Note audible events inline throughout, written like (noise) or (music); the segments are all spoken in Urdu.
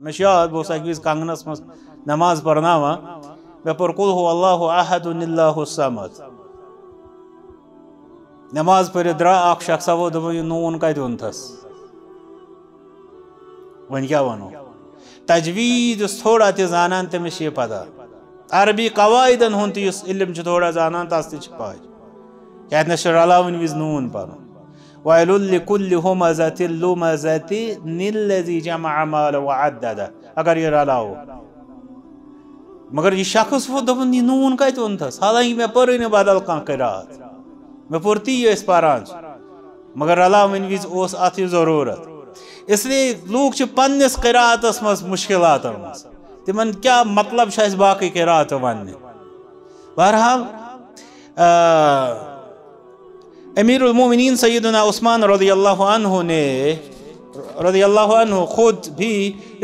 اَکہِ وِزِ بس منٛز نٮ۪ماز من مےٚ پوٚر کُل ہو اللہ احد اللہ سمد نماز نوٗن کَتہِ اوٚنتھَس دون کیٛاہ ون کیا یُس تھوڑا زانان چھِ یہِ پَتہ عربی تہِ اس علم تھوڑا چھِ تس کیٛازِ نہ کیا رَلاوٕنۍ وِزِ نون پن وَيْلُ لِكُلِّ هُمَزَةِ اللُّمَزَةِ نِلَّذِي جَمَعَ مَالَ وَعَدَّدَ اگر یہ ہو مگر یہ شخص وہ دفن یہ نون کا اتون تھا سالہ میں پر انہیں بدل کان قرآت میں پورتی یہ اس پاران مگر رلاو ان ویز اوس آتی ضرورت اس لئے لوگ چھ پنس قرآت اس مز مشکلات اس تمن کیا مطلب شاید باقی قرآت ونن بہرحال امیر المومنین سیدنا عثمان رضی اللہ عنہ نے رضی اللہ عنہ خود بھی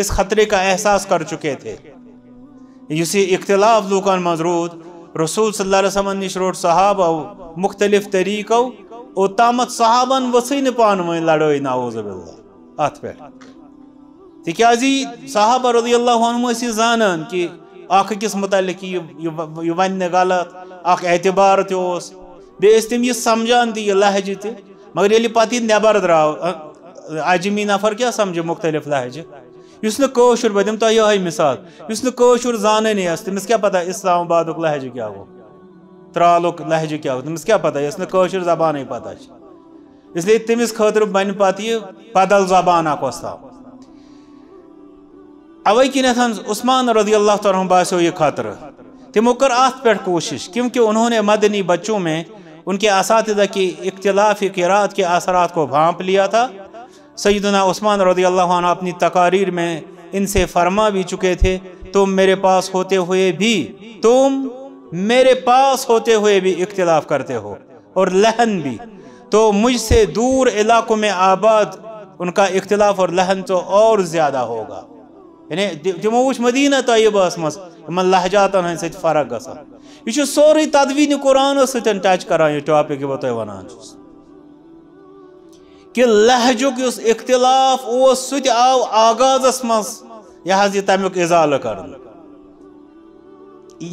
اس خطرے کا احساس کر چکے تھے یسی اختلاف لوکان مضرود رسول صلی اللہ علیہ وسلم نے شروع صحابہ مختلف طریقہ او تامت صحابان وسین پان لڑوئی نعوذ باللہ آت پہ تکیازی صحابہ رضی اللہ عنہ اسی زانن کہ آخ کس متعلق یہ ون نگالت آخ اعتبار تھی بیس تم یہ سمجھان تھی لہجہ تر یل مگر یہ نیبر درا اجمی نفر کیا سمجھے مختلف لہجہ اس نے تو یہ مثال اس نے زانے نہیں اس تمس کیا پتہ اسلام آباد لہجہ کیا ہو ترالک لہج کیا ہو پتہ اس نے کوشر زبان پتہ اس لیے تمس خطر بن پہ یہ بدل زبان اوے کنتھن عثمان رضی اللہ تعالیٰ باسو یہ خاطر تمو کوشش کیونکہ انہوں نے مدنی بچوں میں ان کے اساتذہ کی اقتلاف قرآت کے اثرات کو بھانپ لیا تھا سیدنا عثمان رضی اللہ عنہ اپنی تقاریر میں ان سے فرما بھی چکے تھے تم میرے پاس ہوتے ہوئے بھی تم میرے پاس ہوتے ہوئے بھی اقتلاف کرتے ہو اور لہن بھی تو مجھ سے دور علاقوں میں آباد ان کا اقتلاف اور لہن تو اور زیادہ ہوگا یعنی جمعوش مدینہ طیبہ اسمس من لہجاتا ہوں ان سے فرق گسا یہ سوری تدوین قرآن ستن ٹچ کران یہ ٹاپک بہت تہ ونان کہ لہجک اس اختلاف اس سہ آو آغازس مز یہ حض یہ تمیک اضالہ کر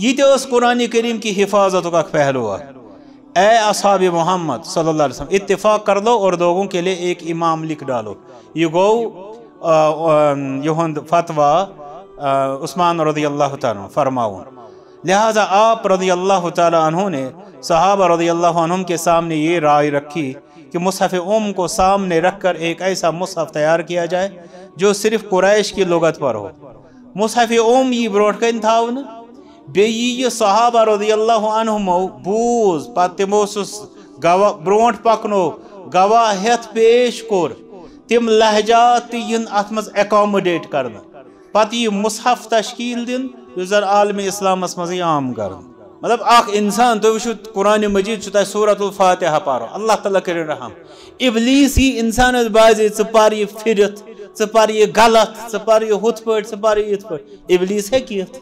یہ اس قرآن کریم کی حفاظت کا پہلو اے اصحاب محمد صلی اللہ علیہ وسلم اتفاق کر لو اور لوگوں کے لیے ایک امام لکھ ڈالو یہ گو یہ فتویٰ عثمان رضی اللہ تعالیٰ فرماؤں لہٰذا آپ رضی اللہ تعالیٰ عنہ نے صحابہ رضی اللہ عنہ کے سامنے یہ رائے رکھی کہ مصحف ام کو سامنے رکھ کر ایک ایسا مصحف تیار کیا جائے جو صرف قریش کی لغت پر ہو مصحف ام یہ بروٹ کن تاؤن بیئی یہ صحابہ رضی اللہ عنہ بوجھ پہ بروٹ پکنو گواہ پیش کور تم لہجاتیٹ کرنا پتہ یہ مصحف تشکیل دن اس زن عالم اسلامس مزے عام کرن مطلب اخ انسان تو وشو قرآن مجید چھتا سورة الفاتحہ پارو اللہ تعالیٰ کرے رحم ابلیس ہی انسان اس بازی چپار یہ فرت چپار یہ غلط چپار یہ ہوت پڑ چپار یہ ہوت پڑ ابلیس ہے کیت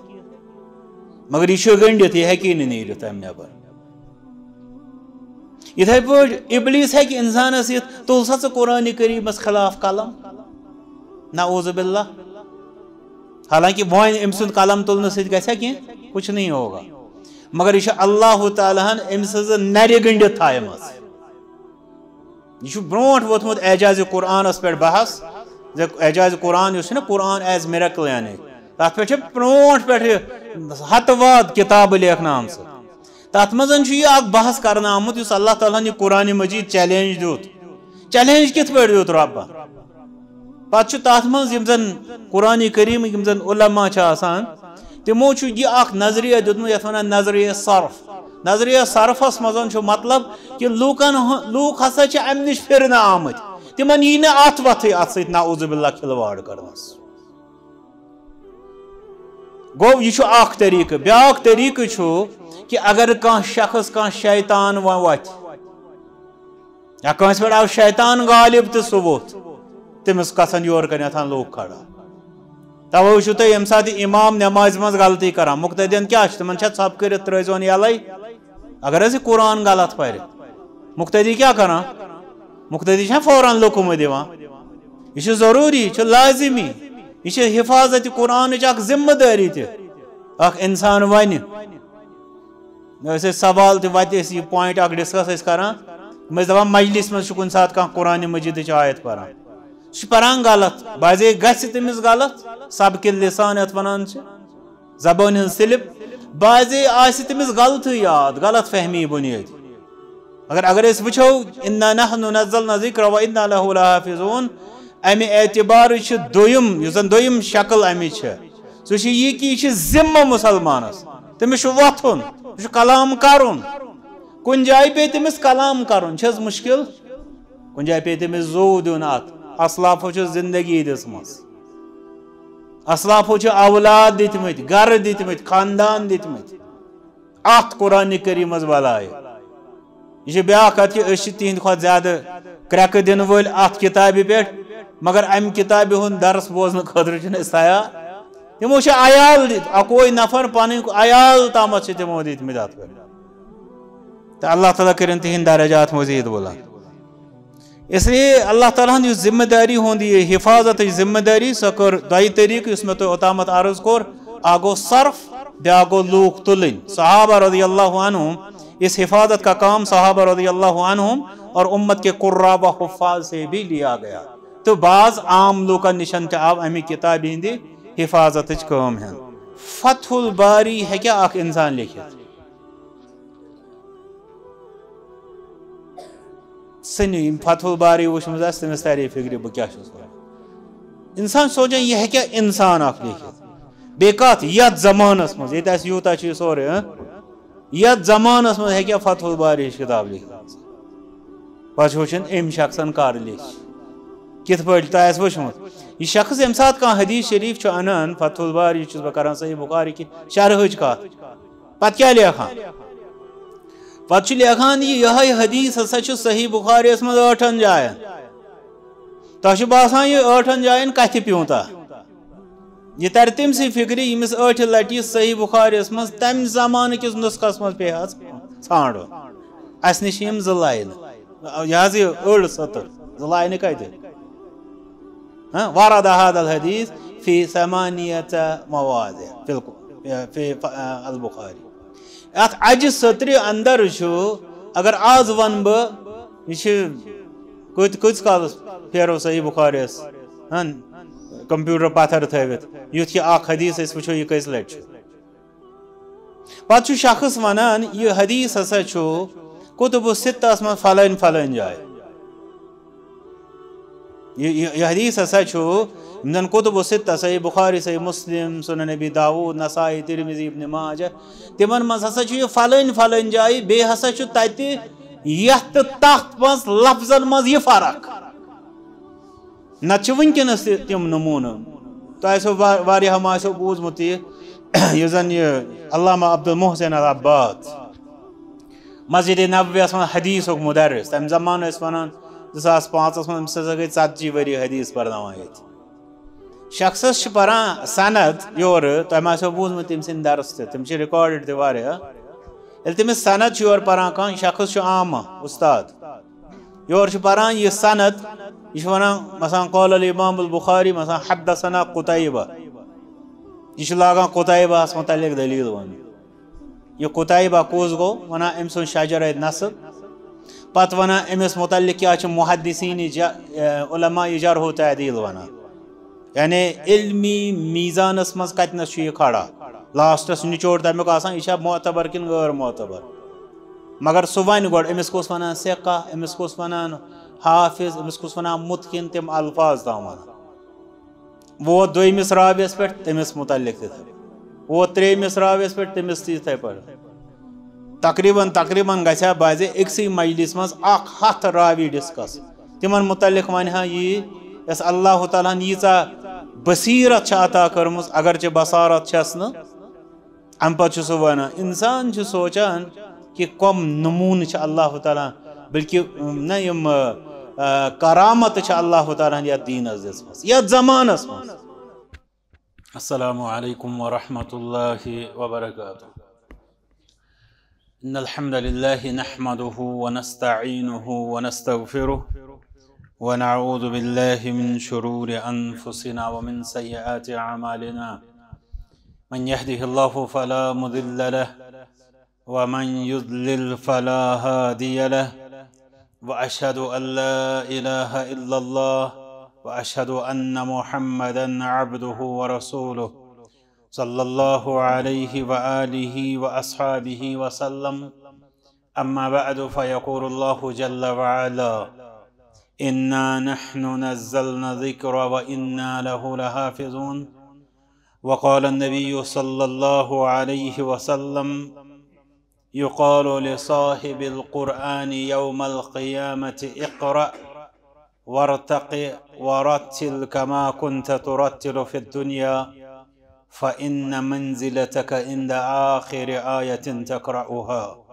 مگر یہ شو گنڈت یہ ہے کی نہیں نیرت ہم نے بار یتھے پٲٹھۍ اِبلیٖس ہیٚکہِ اِنسانَس یِتھ تُل سا ژٕ قرآنِ کریٖمَس خلاف قلم نعوذ باللہ حالانکہ ون ام قلم تلنے سب کی کچھ نہیں ہوگا مگر یہ اللہ تعالیٰ ام س نی گنڈت تائم یہ برونٹ ووتمت اعجاز قرآن پہ بحث اعجاز قرآن قرآن ایز میرکل میرا یعنی۔ تب پہ برونٹ پہ حت واد کتاب سے آمت مزن چھو یہ آگ بحث کرنا آمد اس اللہ تعالیٰ نے قرآن مجید چیلینج دیکھ چیلینج کت پہ دیکھ ر پہ تہ من قرآن کریم علما کے آتا تمو نظریہ ونان نظریہ صرف نظریہ صرفس مزا مطلب کہ لوکن لوک ہسا ام نش پھر آمت ات تمہیں نوعزب اللہ کھلواڑ کر گو یہ اخ طریقہ بیاکھ طریقہ کہ اگر کان شخص کان شیطان و وت یا کانس پہ آو شیطان غالب تو سہ ووت تمس کتن یورکن یتن لوگ کھڑا توے وچو تو یم سات امام نماز من غلطی کرا مقتدین کیا چھ تمن چھ ثاب کر ترزون یلائی اگر از قرآن غلط پڑھ مقتدی کیا کرا مقتدی چھ فوران لوکم دیوا یہ ضروری چھ لازمی یہ حفاظت قرآن چھ اک ذمہ داری تہ اک انسان ون ویسے سوال تہ وتہ اس یہ پوائنٹ اک ڈسکس اس کرا مجلس من چھ کن سات کان قران مجید چ آیت پڑھا şu paran galat. Bazı gazetimiz galat. Sabıkil lisan etmanan Zabanın silip bazı ayetimiz galat yad. Galat fehmi buniydi. Agar agar es vıçav inna nahnu nazzalna zikra ve inna lehu lahafizun. Emi etibarı şu doyum, yüzden doyum şakıl emi çı. Su şu yi ki işi zimma musalmanız. Temiz şu vatun, şu kalam karun. Kuncay pe temiz kalam karun. Çöz müşkil. Kuncay pe temiz zoğu at. اصلافو زندگی عید اسلافو اصلافو اولاد در دتمت خاندان دتمت ات قرآن کیری مذ بلائق یہ تہند کھت زیادہ کرک دن ول ات کتاب پہ مگر ام کتابہ درس بوزن خاطر سیاح تموش عیات اکوئی نفر پن عال تام تمو ات پہ اللہ تعالیٰ کرن تہند درجات مزید بلند اس لیے اللہ تعالیٰ ذمہ داری ہوں یہ حفاظت ذمہ داری سو کر دی طریقہ اس میں تو اوتامت عرض بیا گو تلن صحابہ رضی صحابہ عنہم اس حفاظت کا کام صحابہ رضی اللہ عنہم اور امت کے کے و حفاظ سے بھی لیا گیا تو بعض عام نشن لکن نش امی کتاب ہندی حفاظت کام ہیں فتح الباری ہے کیا ایک انسان لیکھت सनी इन फतहुल बारी वुचम तमस तारीफ फिक्र बह क्या इंसान सोचान यह हे इंसान अख लिखित बे कत यथ जमानस मज ये यूत सोरे यथ जमानस मज हे फतहुल बारी किताब लिखित पे वुचन अम शख्सन कर लिख कित पे वुचमुत यह शख्स यम सात कह हदीस शरीफ अनान फतहुल बारी बह कर सही बुखारी की शरह कत पे क्या लेखान پتہ پہچ یہ حدیث ہسا صحیح بخاری مز مزن جائن تہ باسان یہ جائن جا کتہ یہ تر تم سی فکری یمس اٹھ لٹی صحیح بخارس مز تم زمانہ کس نسخس مز مزی آپ ثانڈ اس نش یم زل لائن یہ لائن کتنے وارد دہاد الحدیث فی فی مواضع البخاری ات اج ستری اندر چھو اگر آز ون بہ یہ کت کت کالس پھیرو سا یہ ہن کمپیوٹر پتھر تھوت یت یہ اخ حدیث اس وچھو یہ کس لٹ پتہ شخص ونان یہ حدیث ہسا چھو کتب ستس من فلن فلن جائے یہ حدیث ہسا چھو من کتب و ستہ صحیح بخاری صحیح مسلم سنن نبی داود نسائی ترمزی ابن ماجہ تمن من ہسا چھو یہ فلن فلن جائی بے ہسا چھو تیتی یہ تو تخت مز لفظن مز یہ فرق نچو ونکن اس تم نمون تو ایسو واری ہم ایسو بوز متی یہ زن یہ علامہ عبد المحسن العباد مسجد نبوی اس من حدیث ہوک مدرس تم زمان اس منان دساس پانچ اس من امسا گئی ساتجی وری حدیث پرنا ہوئی شخصس چھ پران سند یور تمہ سو بوزم تم سن درس تہ تم چھ ریکارڈڈ تہ واریا یل تم سند چھ یور پران کان شخص چھ عام استاد یور چھ پران یہ سند یہ ونا مثلا قال امام البخاری مثلا حدثنا قتیبہ یہ چھ لاگان قتیبہ اس متعلق دلیل ون یہ قتیبہ کوز گو ونا ام سن شجر نسب پت ونا امس متعلق کیا چھ محدثین علماء جرح تعدیل ونا یعنی علمی میزانس من کتنس یہ کھڑا لاسٹس نچوڑ تمیک آسان یہ معتبر کن غیر معتبر مگر سہ ون گوڑ امس کس ون سیکا امس کس ون حافظ امس کس ون متکن تم الفاظ تامت وہ دمس رابس پہ تمس متعلق تھی وہ ترمس رابس پہ تمس تھی پہ تقریباً تقریباً گا بازے اکسی مجلس من ہاتھ راوی ڈسکس تمن متعلق ون ہاں یہ اس اللہ تعالیٰ نیتا بصیرت عطا آتا کرمز اگر چھ بسارت چھسن ام پا چھ سوانا انسان چھ سوچان کہ کم نمون چھ اللہ تعالیٰ بلکہ نیم کرامت چھ اللہ تعالیٰ نیت دین از دیس پاس یاد زمان السلام علیکم ورحمۃ اللہ وبرکاتہ ان الحمد لله نحمده ونستعینه ونستغفره ونعوذ بالله من شرور أنفسنا ومن سيئات أعمالنا من يهده الله فلا مضل له ومن يضلل فلا هادي له وأشهد أن لا إله إلا الله وأشهد أن محمدا عبده ورسوله صلى الله عليه وآله وأصحابه وسلم أما بعد فيقول الله جل وعلا إنا نحن نزلنا الذكر وإنا له لحافظون وقال النبي صلى الله عليه وسلم يقال لصاحب القرآن يوم القيامة اقرأ وارتق ورتل كما كنت ترتل في الدنيا فإن منزلتك عند آخر آية تقرأها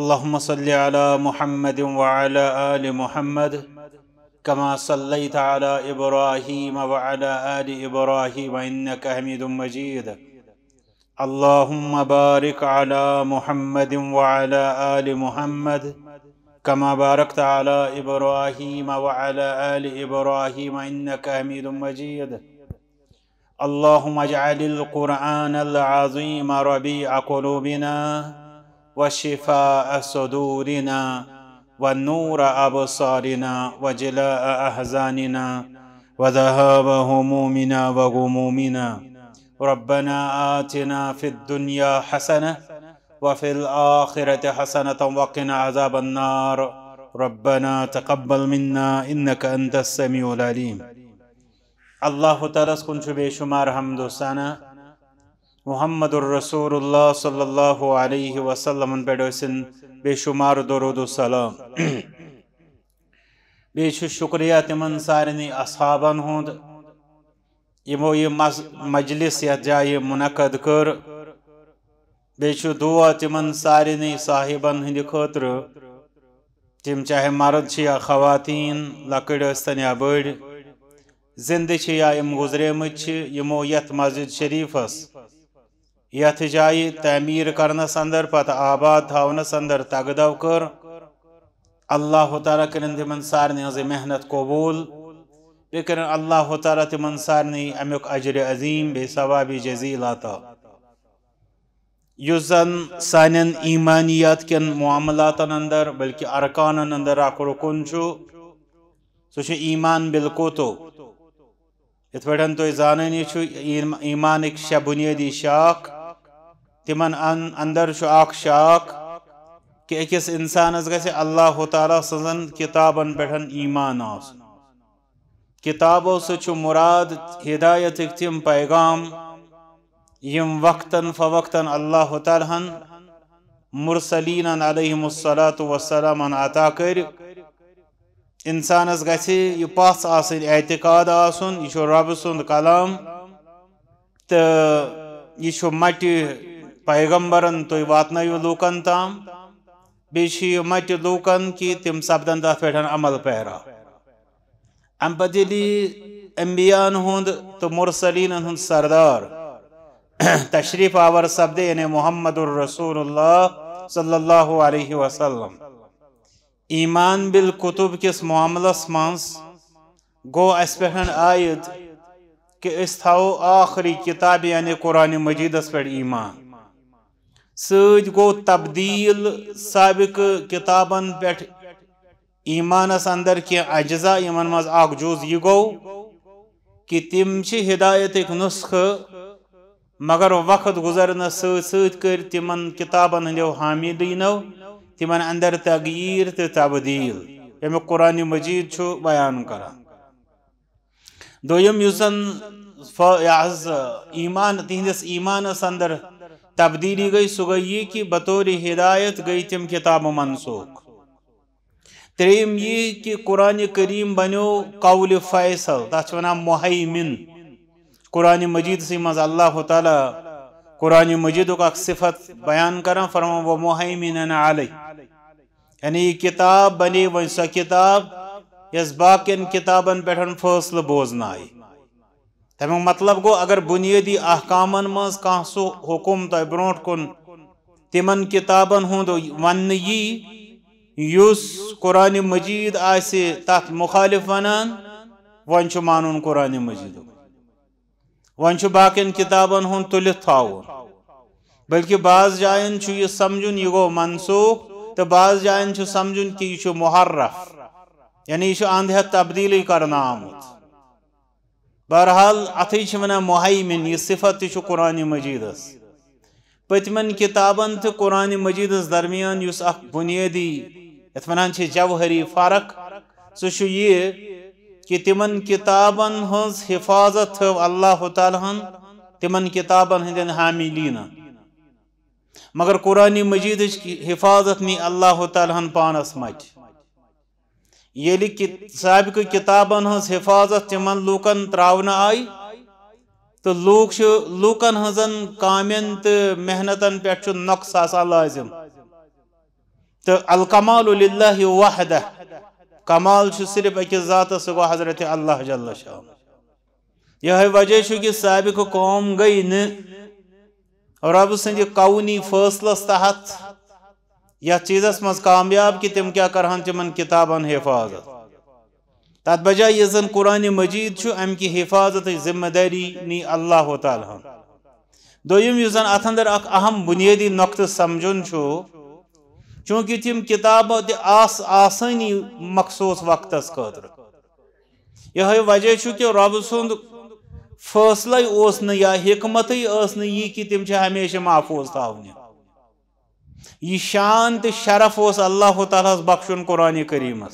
اللهم صل على محمد وعلى آل محمد كما صليت على إبراهيم وعلى آل إبراهيم إنك حميد مجيد اللهم بارك على محمد وعلى آل محمد كما باركت على إبراهيم وعلى آل إبراهيم إنك حميد مجيد اللهم اجعل القرآن العظيم ربيع قلوبنا وشفاء صدورنا والنور أبصارنا وجلاء أحزاننا وذهاب همومنا وغمومنا ربنا آتنا في الدنيا حسنة وفي الآخرة حسنة وقنا عذاب النار ربنا تقبل منا إنك أنت السميع العليم الله تعالى سکون شبه شمار حمد و دوستانه محمد الرسول اللہ صلی اللہ علیہ وسلم پسن بے شمار درود السلام بے شکریہ تمن سارنی تمہن یمو یہ مجلس یا جائے منعقد کر شو دعا تمن سارنی صاحبان ہند خطر تم چاہے مرد یا خواتین لکن یا بڑی زندہ گزری یمو یت مسجد اس یت جائی تعمیر کرنس اندر پتہ آباد تھونس ادر تقدو کر اللہ تعالیٰ کریں تم سارن ہز محنت قبول اللہ تعالیٰ تم سارے امیک اجر عظیم بے ثوابی جزیل عطا اس زن سان ایمانیات معاملات اندر بلکہ ارکان اندر اک رکن سہمان بالکو تو یو پین تھی زان یہ چھو ایمانک شہ بدی شاخ تمن اندر اخ شاخ کہ اکس انسان اللہ تعالیٰ سزن کتابن پھن ایمان آس آتاوں مراد ہدایت تم پیغام یم وقتاً فوقتاً اللہ تعالیٰ مرسلین علیہم الصلاة والسلام عطا کر انسانس یہ آ رب سند کلام تو یہ پیغمبرن لوکن تام بیشی وات لوکن کی تم سپدن دا پی عمل پیرا ام امبیا ہند تو مرسلین سردار (clears throat) تشریف آور سپد یعنی محمد الرسول اللہ صلی اللہ علیہ وسلم ایمان معاملہ سمانس کس معاملس پہن آیت کہ اس تھاو آخری کتاب یعنی قرآن مجیدس پہن ایمان سج گو تبدیل سابق کتابن ایمانس اندر کی اجزا یمن مز یہ گو کہ تم ہدایت نسخہ مگر وقت گزرنس ست کتابن ہندو حامدینو تمن اندر تغیر تو تبدیل یوک قرآن مجید چھو بیان کر دویم اس ایمان تہندس ایمانس اندر تبدیلی گئی سگئی کی بطور ہدایت گئی تم کتاب منسوخ تریم یہ کہ قرآن کریم بنو قول فیصل ونان محیمن قرآن مجید سی مز اللہ تعالی قرآن مجید کا صفت بیان کرن فرما ویتا بنے علی یعنی یہ کتاب فاصلہ بوزن آئی تمیک مطلب گو اگر بنیادی احکام مجھ سو حکم تہ برو کن تم کتابن ون یس قرآن مجید آت مخالف ونان ون چھ مان قرآن مجید ون باقی کتابن ہند تلت بلکہ بعض جائن یہ سمجھن یہ گو منسوخ تو بعض جائن سمجھن کہ یہ محرف یعنی یہ اند ہتھ تبدیلی کرنا آمت بہرحال اتھے و محیمن یہ صفت قرآن مجید کتابن کتاب قرآن مجیدس درمیان اس اتمنان چھے جوہری فرق سہ تمن کتابن ہنس حفاظت تعالی تعالیٰ تمن کتابن ہندین حاملین مگر قرآن مجید حفاظت نی اللہ تعالیٰ پانس مت یلی سابق کتابن ہنس حفاظت تمن لوکن تراؤنا آئی تو لوک شو لوکن ہنزن کامین تو محنتن پیٹ شو نقص آسان لازم تو الکمال للہ وحدہ کمال شو صرف اکی ذات سکو حضرت اللہ جل شاہ یہ وجہ شو کی سابق قوم گئی نی رب سنجی قونی فرسلس تحت یا چیز مز کامیاب کی تم کیا کرہن تم کتابن حفاظت تات بجائے یہ زن قرآن مجید چھو ام کی حفاظت ذمہ داری نی اللہ تعالی یہ زن اتندر اک اہم بنیادی نقط سمجھن چھو چونکہ تم کتاب آس آسانی مخصوص وقت اس قدر یہ وجہ چھو کہ رب سند یا حکمت یہ کہ تم ہمیشہ محفوظ تاؤن شان ت شرف اس اللہ اس بخشن قرآن کریم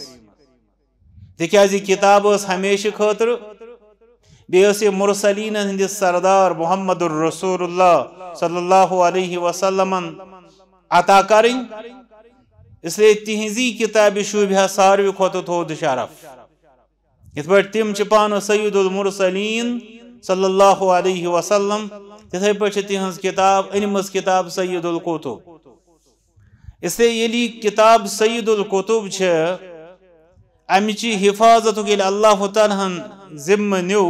دیکھا تک کتاب اس ہمیشہ خاطر بیس یہ مرسلینس سردار محمد الرسول اللہ صلی اللہ علیہ وسلم عطا کریں اس کر تہذی شوبہ ساروی کت شرف اس تم چپانو سید المرسلین صلی اللہ علیہ وسلم پر چھتی تہن کتاب انمز کتاب سید القوتو اس لیے یہ کتاب سید القطب امیچی امچی حفاظت اللہ تعالی ذمہ نیو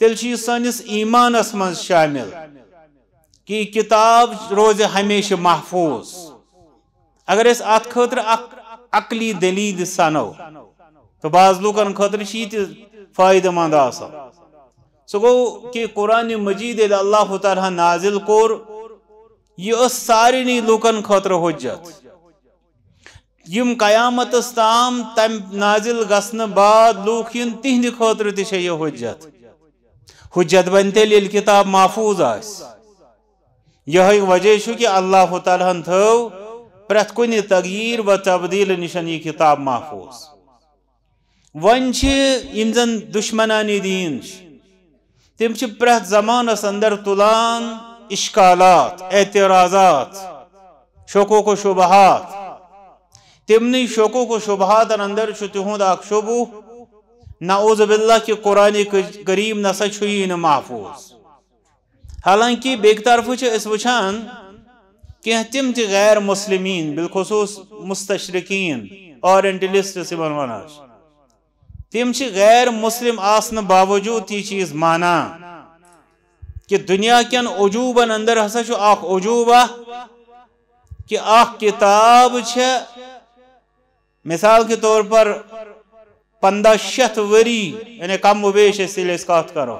تیل اسمان شامل کہ کتاب روز ہمیشہ محفوظ اگر اس ات خطر عقلی دلیل سنو تو بعض لوکن خطر یہ فائد مند سو گو کہ قرآن مجید اللہ تعالیٰ نازل کور یہ اس سارے لوکن خطر حجت قیامت تام تم نازل غسن بعد لوک ن تہند خاطر تہ حجت بنتے تیل کتاب محفوظ یہ وجہ کہ اللہ تعالیٰ انتھو پریت کنہ تغیر و تبدیل نشن یہ کتاب محفوظ ون انزن دشمنانی دین تم پریت اس اندر تلان اشکالات اعتراضات شوق و کو شبہات تمنی شوقو کو شبہات اندر اک شبو نعوذ باللہ کی قرآن کریم نسا چھ محفوظ حالانکہ بیک طرف چھے اس وچان تم غیر مسلمین بالخصوص مستشرقین غیر مسلم آسن باوجود تی چیز مانا کہ دنیا کین عجوبن اندر ہسا چھو عجوبہ کہ کتاب مثال کے طور پر پندہ شت وری یعنی کم و بیش کھات کرو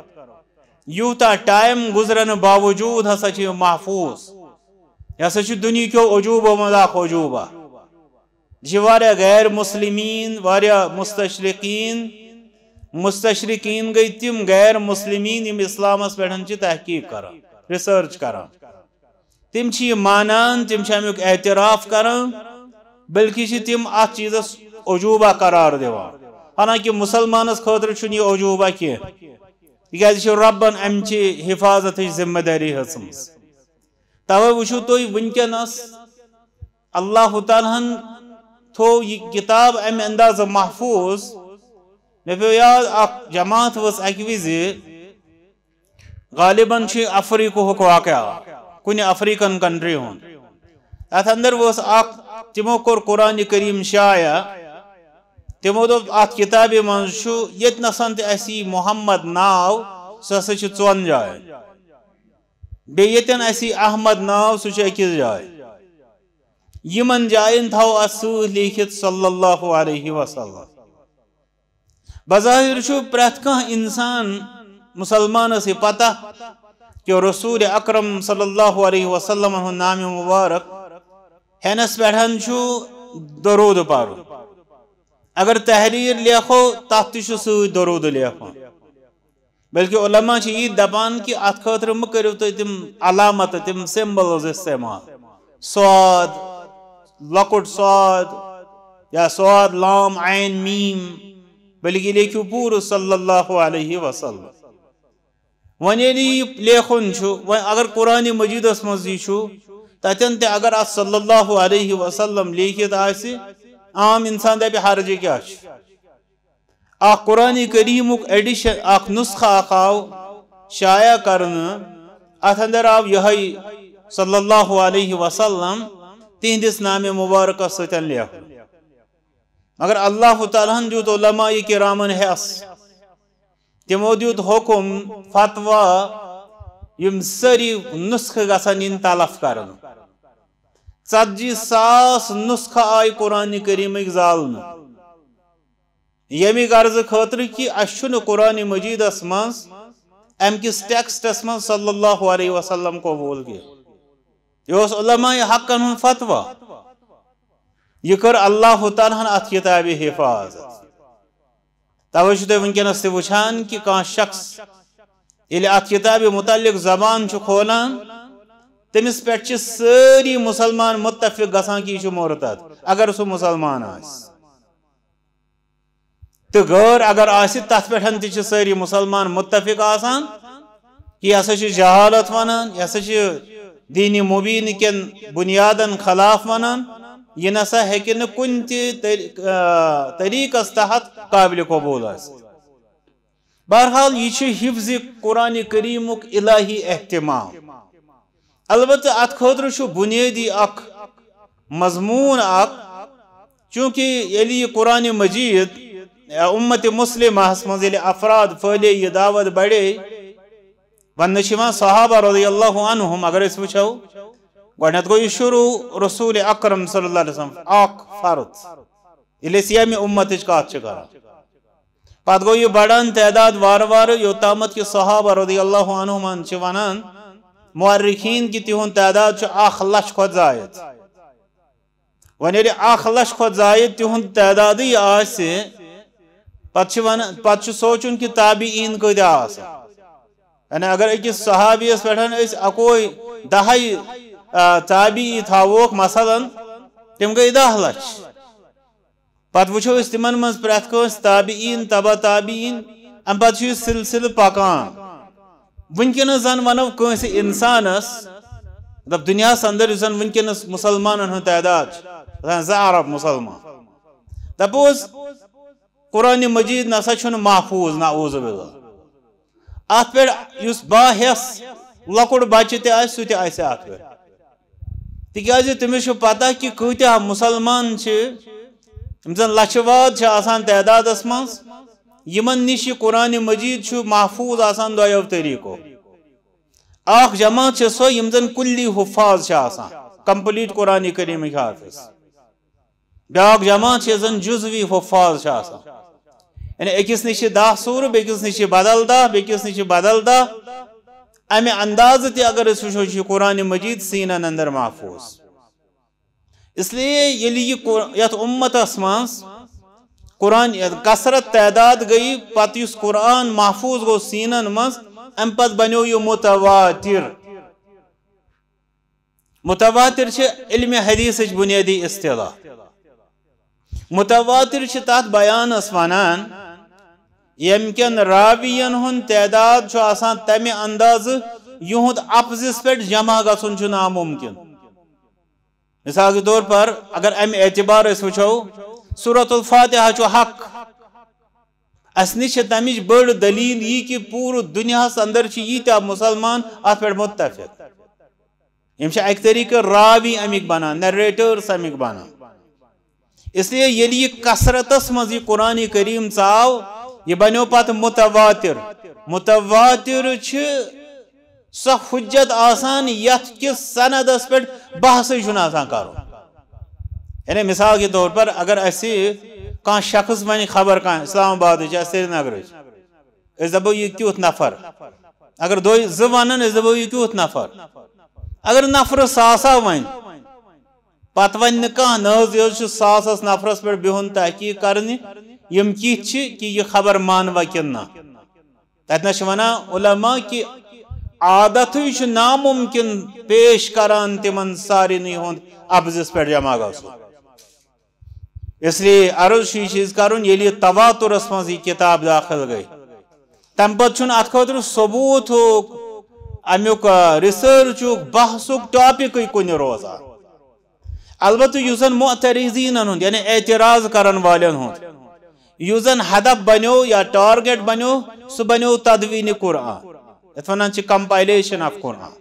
یوتا ٹائم گزرن باوجود ہسا چھو محفوظ یہ کیو عجوبہ مداخ عجوبہ جی واریا غیر مسلمین واریا مستشرقین مستشرقین گئی تم غیر مسلمین مسلم اسلامس پہ تحقیق کر ریسرچ کر تم مانان تم امیک اعتراف کر بلکہ تم ایزس عجوبہ قرار حالانکہ مسلمانس خاطر چھ عجوبہ کی ربن چی حفاظت ذمہ داری ہوں توے وجو تھی ونکنس اللہ تھو یہ کتاب ام انداز محفوظ دپو یاد اکھ جماعت وز اکی ویزی غالباً چھے افریقو حق واقع کنی افریقن کنٹری ہون ات اندر وز اکھ تیمو کور قرآن کریم شایا تیمو دو ات کتابی منشو یتنا سنت ایسی محمد ناو سسے چھ چون جائے بے یتن ایسی احمد ناو سچے اکیز جائے یمن جائن تھاو اسو لیکھت صلی اللہ علیہ وسلم بظاہر شو انسان مسلمان سے پتہ کہ رسول اکرم صلی اللہ علیہ وسلم نام مبارک ہینس شو درود پارو اگر تحریر لیکھو تک سو درود لیخو بلکہ علمہ دبان کی کہ ات مکرو تو تم علامت تم سمبلز استعمال سواد لک سواد یا سواد لام عین میم بلگیلیکو پور صلی اللہ علیہ وسلم ونیلی لیخن چھو ون اگر قرآن مجید اس مزی چھو تاتین تے اگر آس صلی اللہ علیہ وسلم لیکیت آسی عام انسان دے پی حرجے کیا چھو آخ قرآن کریم اک ایڈیشن آخ نسخہ آخاو شائع کرن آتھان در آو یہی صلی اللہ علیہ وسلم تین دس نام مبارکہ ستن لیخن مگر اللہ تعالیٰ تعالی علماء کرامن حس تمو حکم فتوا یم سری نسخہ ان تلف کرن ژتجی ساس نسخہ آئی قرآن کریم ظالم یم غرض خاطر کہ قرآن مجیدس مز امس صلی اللہ علیہ وسلم قبول یہ علماء حقن فتو یہ کر اللہ تعالی ات کتاب حفاظ تو وچھان کہ کان شخص یل ات کتاب متعلق زبان کھولان تمس پہ سری مسلمان متفق گسان کہ یہ مرتد اگر سہ مسلمان تو آغر اگر آپ پہ سری مسلمان متفق آسان کہ یہ سا جہالت ونان یہ سا دینی مبین کن بنیادن خلاف ونان یہ نسا ہی کنہ تریقس تحت قابل قبول ہے بہرحال یہ حفظ قرآن کریمک الہی احتمام البتہ ات خط اک مضمون اک چونکہ یہ قرآن مجید امت مسلم مجھے افراد پھلے یہ دعوت بڑے ون صحابہ رضی اللہ عنہم اگر اس وچھو گوڑنیت گو یہ شروع رسول اکرم صلی اللہ علیہ وسلم آق فارد اللہ سیاہ میں امت اچکات چکارا پات گو یہ بڑن تعداد وار وار یو تامت کی صحابہ رضی اللہ عنہ من چوانان مورخین کی تیہون تعداد چو آخ لش خود زائد ونیر آخ لش خود زائد تیہون تعدادی آج سے پات چو سوچن کی تابعین کو دیا آسا یعنی اگر ایک صحابی اس پیٹھن اس اکوئی دہائی تابی تہوک مثلا تم گئی دہ لچ پہ وچو تمہن مزھ کنس تابعین تبہ تابی امہ پہ سلسلہ پکان ونکن زن ونو کنس انسانس دب مطلب دنیا اندرسن مسلمان ہن تعداد زن عرب مسلمان اس قرآن مجید نسا چھن محفوظ ات حوز اس بہ حس آئی سے سہ پہ تکیازی تمیشو پتا کی کوتیا مسلمان چھ امزن لچواد چھ آسان تعداد اسمانس یمن نیشی قرآن مجید چھو محفوظ آسان دویو طریقو آخ جماعت چھ سو یمزن کلی حفاظ چھ آسان کمپلیٹ قرآن کریم کی حافظ بیاغ جماعت چھ زن جزوی حفاظ چھ آسان یعنی ایکیس نیشی دا سور بیکیس نیشی بدل دا بیکیس نیشی بدل دا امہ انداز وشو وقت قرآن مجید سینہ نندر محفوظ اس لیے یہ اسمانس قرآن کسرت تعداد گئی اس قرآن محفوظ گو سینن مز ام پت بنیو یہ متواتر متواتر علم حدیث بنیادی اصطلاح متواتر تب بیان ونان یمکن راویین ہن تعداد چھو آسان آمیں انداز یہود اپزس پیٹ جمع چھو ناممکن مثال کے طور پر اگر ام اعتبار اس سورة الفاتحہ چھو حق اس نش تمیج بڑ دلیل یہ کہ پور دنیا اندر تیاب مسلمان ات متفق چھ ایک طریقہ راوی امیک بنا نریٹرز امیق بنا اس لیے یہ قصرت منہ قرآن کریم ورا یہ بنیو پتواتر متواتر متواتر سا حجت آسان یت کس سندس پہ بحث کرو یعنی مثال کے طور پر اگر کان شخص ون خبر کان اسلام آباد سری دبو یہ کیوت نفر اگر دبو یہ کیوت نفر اگر نفر ساسا ون پتہ ون کان یہ ساسس نفرس پہ بہن تحقیق کرنے یم کیت چھ کہ یہ خبر مانوا کنہ تتنا چھ ونا علماء کہ عادت چھ ناممکن پیش کران تمن ساری نہیں ہون ابزس پر جمع گوسو اس لیے عرض شی چیز کرن یلی تواتر اسمازی کتاب داخل گئی تم پت چھن ات خاطر ثبوت ہو امیک ریسرچ بحث ٹاپک کن روزان البتہ یس معترضین ہند یعنی اعتراض کرن والن ہند زن ہدف بنیو یا ٹارگٹ بنیو سو بنیو تدوین قرآن اتوانان چی کمپائلیشن آف قرآن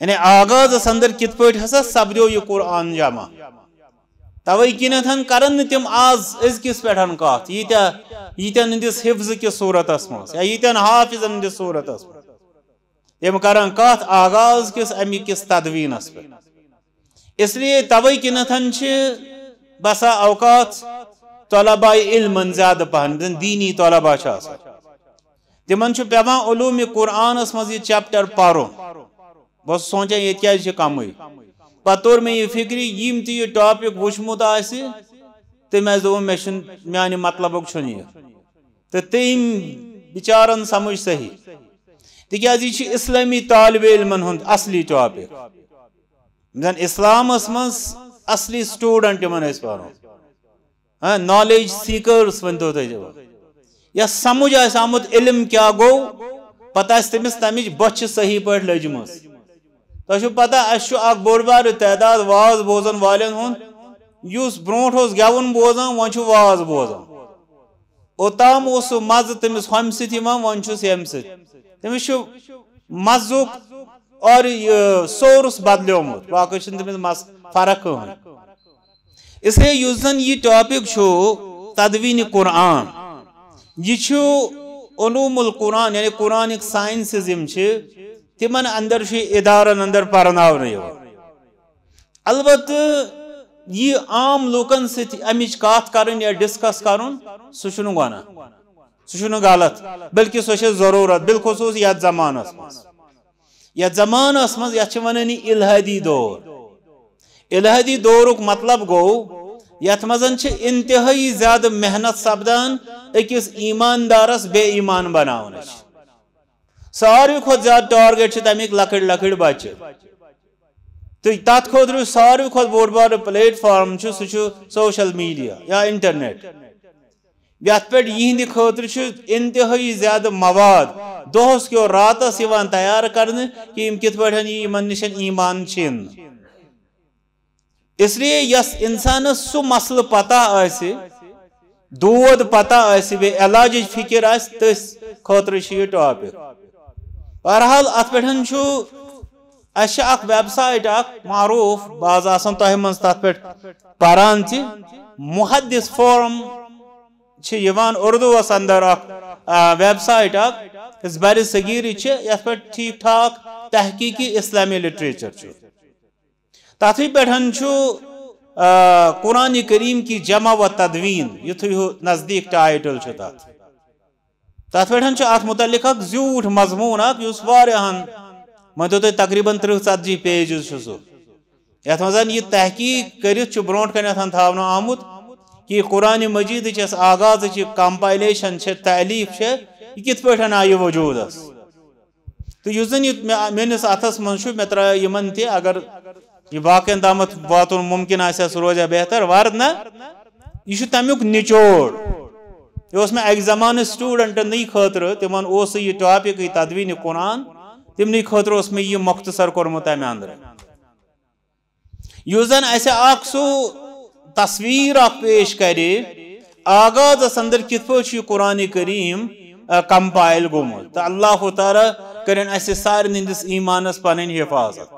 یعنی آغاز سندر کت پیٹ ہسا سبریو یہ قرآن جامع توی کنتھن کرن تم آز از کس پیٹھن کات یہ ییتیان اندس حفظ کی صورت اسمس یا ییتیان حافظ اندس صورت اسمس یم کرن کات آغاز کس امی کس تدوین اسمس اس لیے توی کنتھن چی بسا اوقات طلبہ علم زیادہ پہن دینی طلباء شاہ تمہن چھو پیوان علوم قرآن اس مزید چپٹر پارو بس سوچا یہ کیا جی کام ہوئی پتور میں یہ فکری یم تی یہ ٹاپک وشمود آسی تو میں زبو میں شن میانی مطلب اکشنی ہے تو تیم بچارن سمجھ صحیح دیکھا جی چھ اسلامی طالب علم ہند اصلی ٹاپک اسلام اس منز اصلی سٹوڈنٹ من اس پارو نالیج سیکرز ونتو دے یا سمجھ ہے سامت علم کیا گو پتہ اس تمیز تمیز بچ صحیح پر لجمس تو شو پتہ اس شو آگ بور بار تعداد واز بوزن والین ہون یو اس برونٹ ہوز گیاون بوزن وانچو واز بوزن او تام او سو مز تمیز خم ستی ما وانچو سیم ست تمیز شو مزوک اور سورس بدلیو مور واقع شن تمیز فرق ہون اس لیے زن یہ ٹاپک تدوین قرآن یہ علوم القرآن یعنی قرآن سائنسز تمن اندر ادارن اندر پڑنا البت یہ عام لوکن ست کات کرن یا ڈسکس گانا سہ غلط بلکہ سوچ ضرورت بالخصوص یعنی زمانہ مزانی الہدی دور الہدی دورک مطلب گو یت چھ انتہائی زیادہ محنت سپدان اکس ایماندارس بے ایمان بناون ساروی زیادہ ٹارگیٹ تمک لکڑ لکڑ بچہ تو تات خود ساروی بار پلیٹ فارم چ سہ سوشل میڈیا یا انٹرنیٹ یت پہ یہند خطر انتہائی زیادہ مواد دہس کیو راتس تیار کرنے کہ ایمان چھن اس لیے یس انسان سو مسل پتا آسی دود پتا آسی بے علاج فکر آس تس خاطر یہ ٹاپک بہرحال ات پہ اچھے اخ ویب سائٹ اخ معروف بعض آسان تہ من تر پہ پران تہ محدث فورم یوان اردو اس اندر اخ ویب سائٹ اخ حزبر صغیری یت پہ ٹھیک ٹھاک تحقیقی اسلامی لٹریچر تھی پہ قرآن کریم کی جمع و تدوین یتھ ہو نزدیک ٹائٹل تک تر پہ ات متعلق اک زیوٹ مضمون اس واحن مانتو تھی تقریباً ترہ ثتجی پیجز سہ یت مزہ یہ تحقیق کرت بروٹ کن تھا تھونا آمت کہ قرآن مجید اس آغاز چی کمپائلیشن تعلیف یہ کت پہ آئی وجودس تو اس زن میس اتس من مے ترا یہ تر اگر یہ باقین تام واتن ممکن آ سہ روزا بہتر نا یہ تمیک نچوڑ یہ میں سٹوڈنٹ سٹوڈنٹن خاطر اس یہ ٹاپک تدوین قرآن تمن خاطر اس میں یہ مختصر کورمت امہ اندر اخ پیش کرے آغاز اندر کت یہ قرآن کریم کمپائل اللہ تعالیٰ سارے ہندس ایمانس پن حفاظت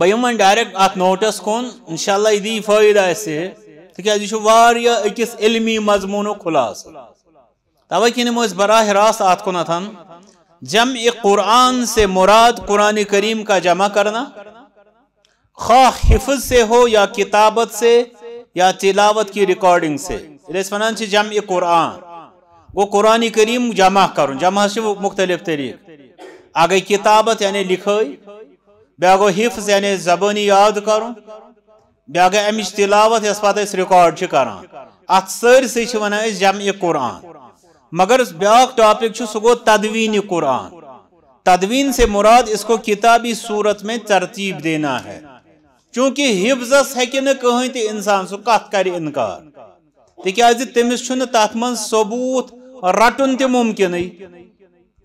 بہ و ڈائریکٹ ات نوٹس کن ان شاء اللہ دہدہ اصل تاز یہ اکس علمی مضمون و خلاصو براہ راست اتنا جمع قرآن سے مراد قرآن کریم کا جمع کرنا خواہ حفظ سے ہو یا کتابت سے یا تلاوت کی ریکارڈنگ سے جمع قرآن گو قرآن کریم جمع جمع سے مختلف طریقہ آگے کتابت یعنی لکھے بیا گو حفظ یعنی زبانی یاد کرن بیا گو ام اجتلاوت اس پاتے اس ریکارڈ چھ کرو ات سر سے چھ ونائے اس جمعی قرآن مگر اس بیا گو ٹاپک چھو سکو تدوینی قرآن تدوین سے مراد اس کو کتابی صورت میں ترتیب دینا ہے چونکہ حفظ اس ہے کہ نہیں کہیں تھی انسان سو قط کری انکار تکی آج تیمیس چھو نہ تاتمن ثبوت رٹن تی ممکن نہیں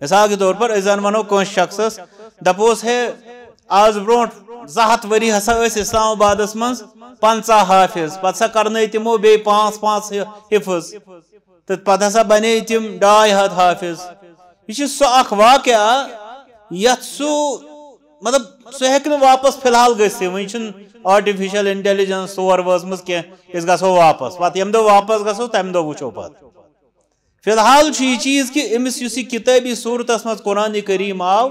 اس آگے دور پر ایزان ونو کون شخص دپوس ہے آز برونٹ زہت وری ہسا اس اسلام آبادس منز پانسا حافظ پت سا کرنے تیمو بے پانس پانس حفظ تو پت سا بنے تیم ڈائی حد حافظ یہ سو اخ واقعہ یت سو مطلب سو ہیکن واپس فیلحال گستی وہی چھن آرٹیفیشل انٹیلیجنس سور ورز مز کے اس گا سو واپس پات یم دو واپس گا سو تیم دو بوچھو پات فیلحال چھ یہ چیز کی امس یوسی کتابی صورت اسمت قرآن کریم آو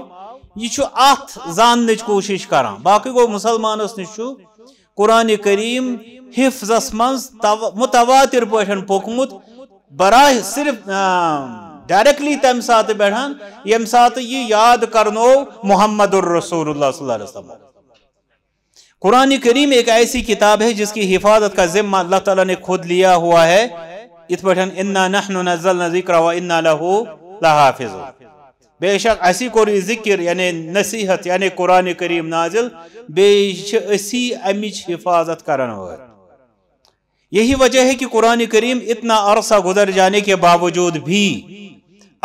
یہ کوشش کران باقی گو مسلمان قرآن کریم حفظس من متواتر پٹ پوکمت براہ صرف ڈائریکٹلی تم سات بیٹھان یم سات یہ یاد کرنو محمد الرسول اللہ صلی اللہ علیہ وسلم قرآن کریم ایک ایسی کتاب ہے جس کی حفاظت کا ذمہ اللہ تعالیٰ نے خود لیا ہوا ہے نحن نزلنا ذکر لہو لحافظ بے شک اسی ذکر یعنی نصیحت یعنی قرآن کریم نازل اسی امچ حفاظت کرن یہی وجہ ہے کہ قرآن کریم اتنا عرصہ گزر جانے کے باوجود بھی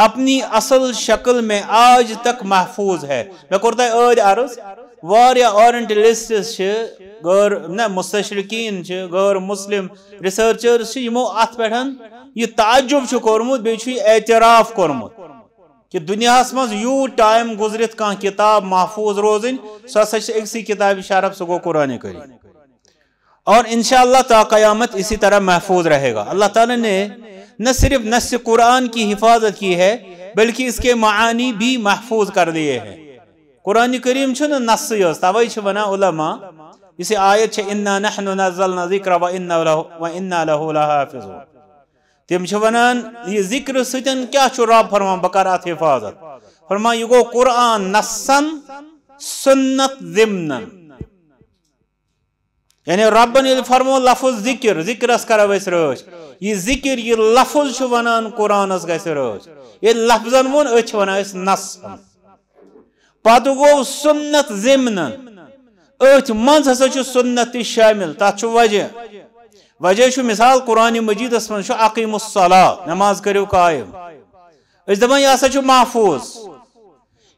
اپنی اصل شکل میں آج تک محفوظ ہے میں عرص واریا آرنٹ عدض چھے گر مستشرکین چھے غیر مسلم یہ مو ات پیٹھن یہ تعجب کومت اعتراف کرمود کہ دنیا مز یوت ٹائم گزرت کان کتاب محفوظ روزن سو کتاب سو گو قرآن کریم اور انشاءاللہ تا قیامت اسی طرح محفوظ رہے گا اللہ تعالی نے نہ صرف نس قرآن کی حفاظت کی ہے بلکہ اس کے معانی بھی محفوظ کر دیے ہیں قرآن کریم چھ نسل یوز توئی لہو لحافظون تم ونان یہ ذکر سجن کیا چھو رب فرمان بکر آتھ حفاظت فرمان یہ گو قرآن نسن سنت زمنن یعنی ربن یہ فرمو لفظ ذکر ذکر اس کرو اس روش یہ ذکر یہ لفظ چھو ونان قرآن اس گیس روش یہ لفظن ون اچھ ونان اس نس پاتو گو سنت زمنن اچھ منز حسا چھو سنت شامل تا چھو وجہ شو مثال قرآن مجیدس من اقیم و نماز کریو قائم اش دا محفوظ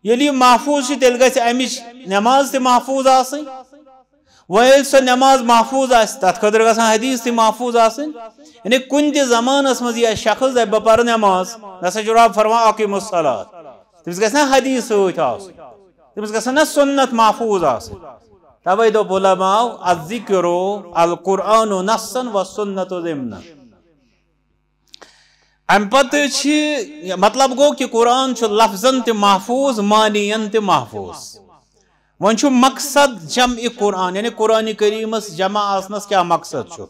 یل یہ محفوظ سے تیل گز امیش نماز تی محفوظ آسن ویل سو نماز محفوظ آسن تات قدر گسان حدیث تی محفوظ آسن یعنی کن تی زمان زمانہ مزہ شخص دی بپر نماز نسا سا فرما اقیم الصلاة تمس گا حدیث ہوئی تا آسن گھن گسان سنت محفوظ آسن تبای دو بولماو الذکرو القرآن و نصن و سنت و زمن ام پتہ چھ مطلب گو کہ قرآن چھ لفظن تی محفوظ مانین تی محفوظ ون چھ مقصد جمع قرآن یعنی قرآن کریم اس جمع آسنس کیا مقصد چھو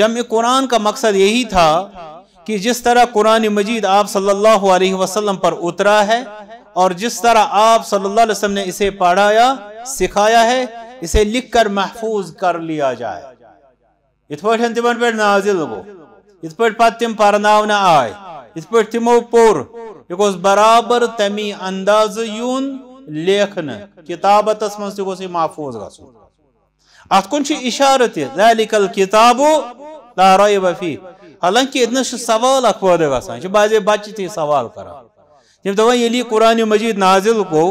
جمع قرآن کا مقصد یہی تھا کہ جس طرح قرآن مجید آپ صلی اللہ علیہ وسلم پر اترا ہے اور جس طرح آپ صلی اللہ علیہ وسلم نے اسے پڑھایا سکھایا ہے اسے لکھ کر محفوظ کر لیا جائے ات پہ تمن پہ نازل گو ات پہ پہ تم پرنہ آئے ات پہ تمو پور یہ گوس برابر تمی انداز یون لیکھن کتابت من تہ گوس یہ محفوظ گھن ات کن اشارت ذالک الکتاب لا ریب فی حالانکہ اتنا سوال اخ پہ گھان بازے بچہ تھی سوال کران تم دن یہ قرآن مجید نازل گو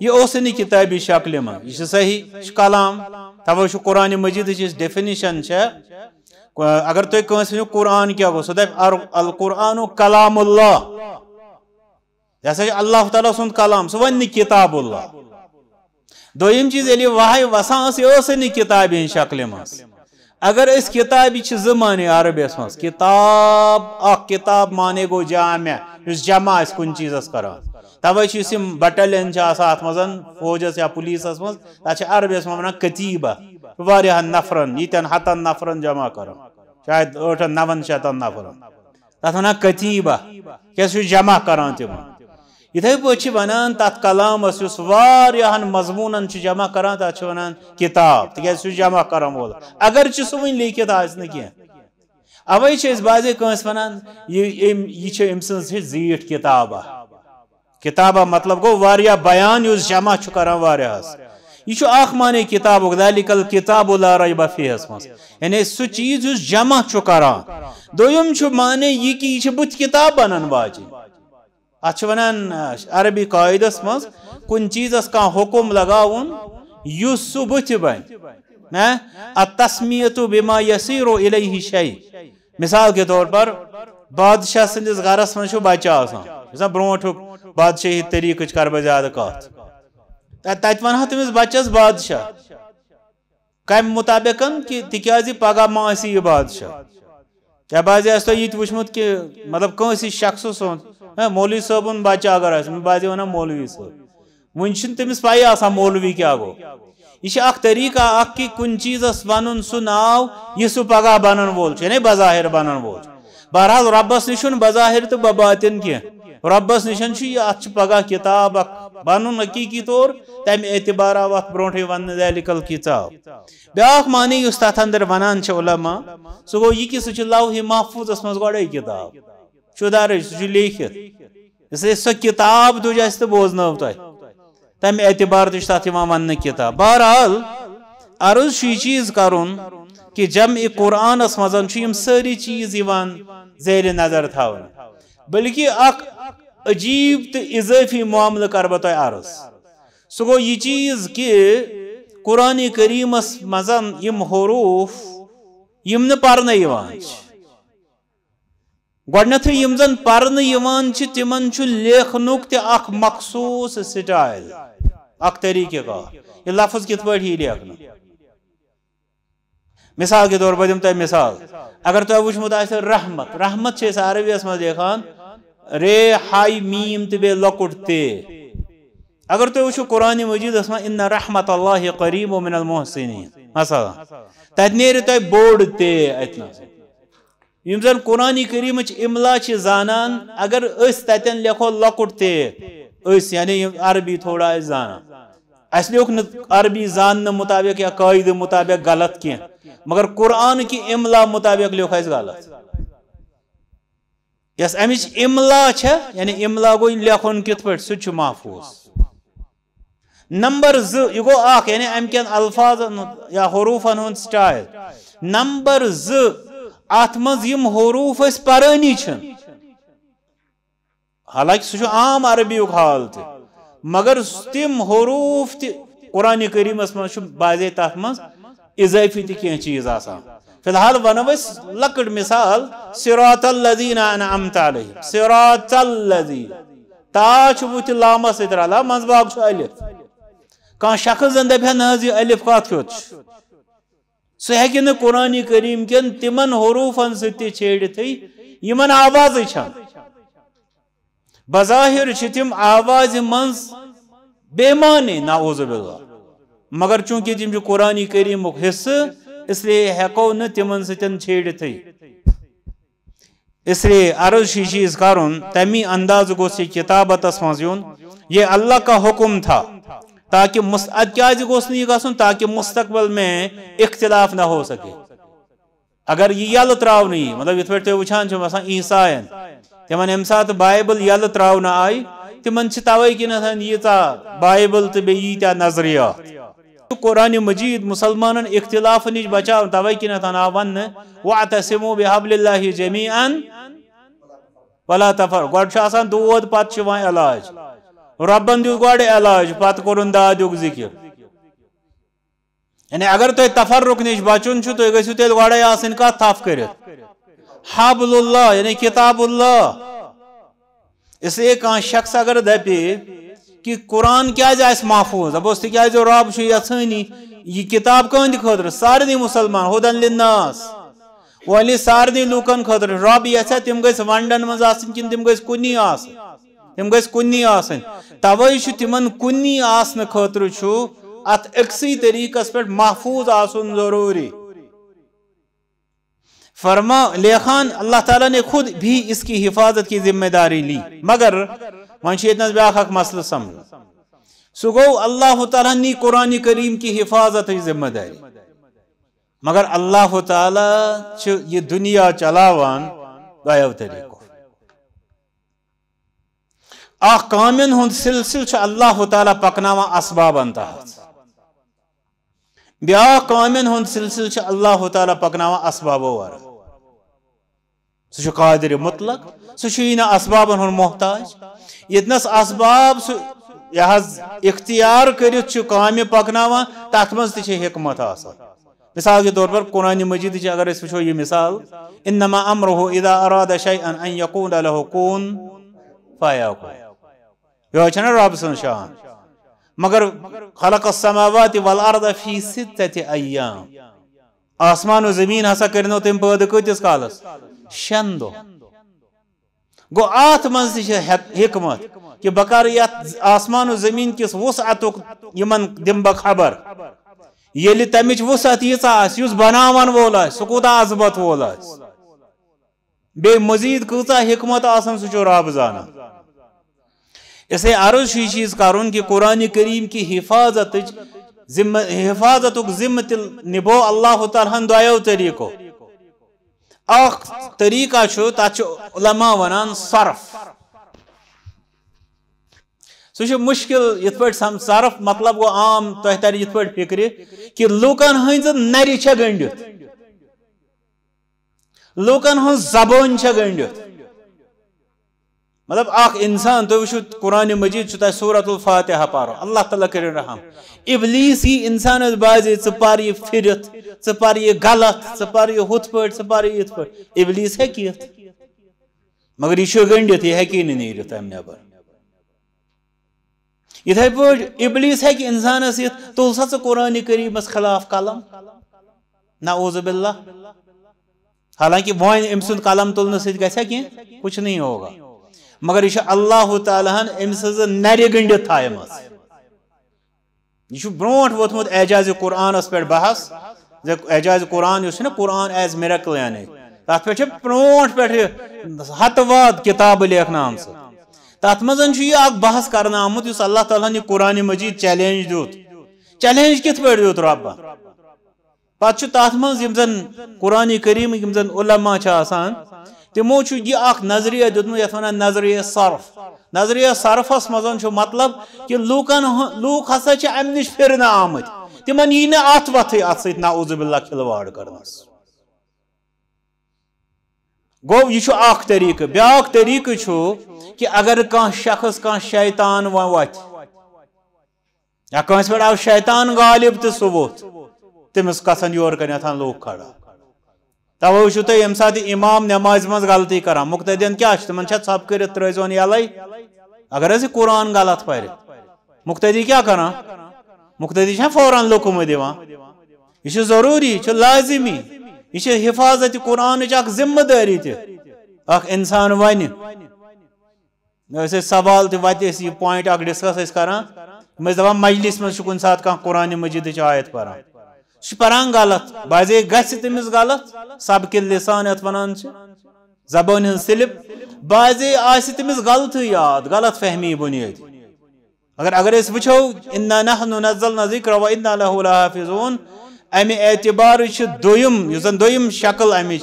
یہ کتابی شکل مہ یہ صحیح کلام تو قرآن مجید اگر تھینس قرآن کیا کلام اللہ یہ سا اللہ تعالیٰ سن کلام سہ ون نی کتا دسان یہ کتاب شکل اس کتابی چھ معنی عربیس مجھ کتاب اخ کتاب مانے گو جامعہ اس جمع اس کن چیز اس کرا توی چیز اسی بٹلین چا آسا آت مزن فوج یا پولیس اس مز تا چھ عربی اس مامنا کتیبہ واریہ نفرن یتن حتن نفرن جمع کرا شاید اوٹن نون شاید نفرن تا تھونا کتیبہ کس چھو جمع کرا تیم یتھے پوچھ بنان تات کلام اس اس واریہ مضمون چھو جمع کرا تا چھو بنان کتاب تکیس چھو جمع کرا مولا اگر چھو سوین لیکی تا اس نکی ہے اوے چھ اس بازے کنس ونان یہ ایم یہ چھ ایم سنس زیٹ کتاب کتاب مطلب گو واریا بیان یوز جمع چھ کران واریا ہس یہ چھ اکھ مانے کتاب غدالکل کتاب لا ریب فی اس مس یعنی سو چیز یوز جمع چھ کران دویم چھ مانے یہ کی چھ بت کتاب بنن واجی اچھ ونان عربی قاید اس مس کن چیز اس کا حکم لگاون یوز سو بت بن نا التسمیہ بما یسیر الیہ شی مثال کے طور پر بادشاہ سندس گرس من بچہ آسان برونک بادشاہی طریقہ زیادہ کات تنہا تمس بچس بادشاہ کم مطابق کہ تک پگہ ماسیا یہ بادشاہ یا بازیا یہ وچمت کہ مطلب شخص سن ہاں، مولوی صاحب بچہ اگر آپ بازیا مولوی صاحب ون پائی آسان مولوی گو یہ اخ طریقہ اخ کی کن چیزس ونن سہ ناو یہ سہ پگہ بنن وول یعنی بظاہر بنن وول بہرحال ربس نشن بظاہر تو بباتن کی ربس نشن یہ ات پگہ کتاب اخ بنن حقیقی طور تمہ اعتبار آو ات برونٹھے ون ذیلکل کتاب بیاکھ معنی اس تتھ اندر ونان چھ علماء سہ گو یہ کہ سہ چھ لوح محفوظس مز گۄڈے کتاب شدارج سہ چھ لیکھت سہ کتاب دج اس تو بوزنو تۄہہِ تم اعتبار ون کتاب بہرحال عرض یہ چیز کر جمہ مزن مزے ساری چیز زیر نظر تھا بلکہ اک عجیب تو اضافی معاملہ کر بہ عرض سہ گو یہ چیز کہ قرآن مزن یم حروف یم نی گتھ زن پہ تمہ لکھنک تخصوص سٹائل اک طریقہ کار یہ لفظ کت پٹھ ہی لیکن مثال کے طور پر دیم تیم مثال اگر تو اوچھ متاثر رحمت رحمت چھے سارے بھی اسمہ دیکھان رے ہائی میم تبے لکڑ تے اگر تو اوچھو قرآن مجید اسمہ ان رحمت اللہ قریب و من المحسنین مثلا تہنیر تو بوڑ تے اتنا سن یمزن قرآن کریم اچھ املا چھ زانان اگر اس تہتن لکھو لکڑ تے اس یعنی عربی تھوڑا اس زانا اس لوگ عربی زاننے مطابق یا قائد مطابق غلط کی مگر قرآن کی املا مطابق لوگ اس غلط یس املا چھ یعنی املا گو لن کت سچ محفوظ نمبر زو اخ یعنی امک الفاظ یا حروفن سٹائل نمبر یم حروف اس پرانی چھن حالانکہ سو عام عربی حال تھی مگر تم حروف تی قرآن کریم اس من بازے تاتھ اضافی تی کیا چیز آسا فی الحال ونو اس لکڑ مثال سرات اللذین انا امت علیہ سرات اللذین تا چبوتی لاما سترا لا منز باب چو علیف کان شخص زندہ بھی نازی علیف قات کیوت سو ہے کہ قرآن کریم کین تمن حروف ان ستی چھیڑ تھی یمن آواز چھاند بظاہر تم آواز منز بے معنی ناؤز باللہ مگر چونکہ تم قرآن کریم حصہ اس لیے ہیکو نا تمن ستن چھیڑ تھی اس لیے عرض شیشیز کرن تمی انداز گو سی کتابت اسمازیون یہ اللہ کا حکم تھا تاکہ مسعد کیا جی گوس نہیں گسن تاکہ مستقبل میں اختلاف نہ ہو سکے اگر یہ یل تراو نہیں مطلب یہ پیٹھ تو وچھان چھو مثلا عیسائن تمن یم سات بائبل یل تراؤن آئی تمن توے کن ییژہ بائبل تو بیتہ نظریات قرآن مجید مسلمان اختلاف نش بچا توے کن آو ون واعتصموا بحبل اللہ جميعا ولا تفر گۄڈٕ چھُ آسان دود پتہٕ علاج ربن دیُت گۄڈٕ علاج پتہٕ کوٚرُن دادیُک ذِکِر یعنی اگر تۄہہِ تفرُک نِش بچُن چھُ تُہۍ گٔژھِو تیٚلہِ گۄڈے آسٕنۍ کتھ تھپھ کٔرِتھ حابل اللہ یعنی کتاب اللہ اس لیے کان شخص اگر دپے کہ قرآن کیا جائے محفوظ اب اس کیا جو رب شو یسانی یہ کتاب کند خطر سارے مسلمان ہدن للناس ولی سارے لوکن خطر رب یسا تم گس ونڈن مز آسن کن تم گس کنی آسن تم گس کنی آسن توے چھ تمن کنی آسن خطر چھ ات اکسی طریقس پہ محفوظ آسن ضروری فرما لیخان اللہ تعالیٰ نے خود بھی اس کی حفاظت کی ذمہ داری لی مگر بیاخ حق مسئلہ سمجھ سو گو اللہ تعالیٰ نے قرآن کریم کی حفاظت ذمہ داری مگر اللہ تعالیٰ یہ دنیا چلاوان چلان سلسل اللہ تعالیٰ اسباب بیا کامن کا سلسل اللہ تعالیٰ پکنان اسباب وارد سو قادر مطلق سو ينا اسبابن هن محتاج يتنس اسباب سو يحظ اختیار کرت چھ کام پکناوا تات تاتمز تي چھ حکمت آسان مثال کے طور پر قرآن مجید چھ اگر اس یہ مثال انما امره اذا اراد شيئا ان يقول له كون فايا یہ يو اچنا رابسن شان مگر خلق السماوات والارض في سته ايام آسمان و زمین حسا کرنو تم پٲدٕ کۭتِس کالس شن دو گو آت منزی چھے حکمت کہ بکار یا آسمان و زمین کس وسعت یمن دم بخبر یہ لی تمیچ وسعت یہ ساس یوز بناوان وولا ہے سکوت آزبت وولا ہے بے مزید کتا حکمت آسان سچو راب زانا اسے عرض شی چیز کارون کی قرآن کریم کی حفاظت حفاظت اک زمت نبو اللہ تعالیٰ دعیو تریکو اخ طریقہ چھو تاچ علماء ونان صرف سو چھو مشکل یت پیٹ سم صرف مطلب گو عام تحتر یت پیٹ فکری کہ لوکان ہن زد نری چھا گنڈیت لوکان ہن زبون چھا گنڈیت مطلب اخ انسان تو وچھو قرآن مجید چھتا سورۃ الفاتحہ پارو اللہ تعالیٰ کرے رحم ابلیس ہی انسان اس بازی ژ پار یہ پھرت ژ پار یہ غلط ژ پار یہ ہوت پٹ ژ پار یہ پٹ ابلیس ہے کیت مگر یہ شو گنڈت یہ ہے کی نہیں نیرت ام نبر یتھے پٹ ابلیس ہے کہ انسان اس تو سا قرآن کریم اس خلاف کلام نعوذ باللہ حالانکہ وائن امسن کلام تلنے سے گیسا کیا کچھ نہیں ہوگا مگر یہ اللہ تعالیٰ ہن ام سز نر گنڈت تھائم یہ برونٹ ووتمت اعجاز قرآن اس پہ بحث اعجاز قرآن اس نا قرآن ایز میرکل یعنی تات پہ برونٹ پہ ہت واد کتاب لیکھنا آمس تات مزن یہ اک بحث کرنا آمت اس اللہ تعالیٰ نے قرآن مجید چیلنج دوت چیلنج کت پہ دوت رب پتہ تات مز قرآن کریم یم زن علماء آسان تمو یہ اخ نظریہ دیتمت ونان نظریہ صرف نظریہ صرفس مزہ مطلب کہ لوکن لوک ہسا ام نش پھر آمت تمن ات تمہ ات سی نعوذ باللہ کھلواڑ کرنس گو یہ اخ طریقہ اخلاقہ بیاقہ کہ اگر کان شخص کان شیطان و وت یا پہ آو شیطان غالب تو ووت تمس سب وسن یورک لوک کھڑا توے چھو تھی یم سات امام نماز مز غلطی کران مقتدین کیا تم سب کر ترزون یلے اگر حض قرآن غلط پھر مقتدی کیا کران مقتدی فوراً لکم دان یہ ضروری چھ لازمی یہ حفاظت قرآن اک ذمہ داری تہ اخ انسان ون سوال تہ وت یہ پوائنٹ اک ڈسکس کران دپان مجلس مز کن سات کھانا قرآن مجید آیت پڑھان سران غلط باز گ تمس غلط سبقل دسان یعنی زبان سلپ باز تمس غلط یاد غلط فہمی بنی اگر اگر اس انا نحن نزلنا ذکر و انا له لحافظون ام اعتبار سے دویم اس دویم شکل امی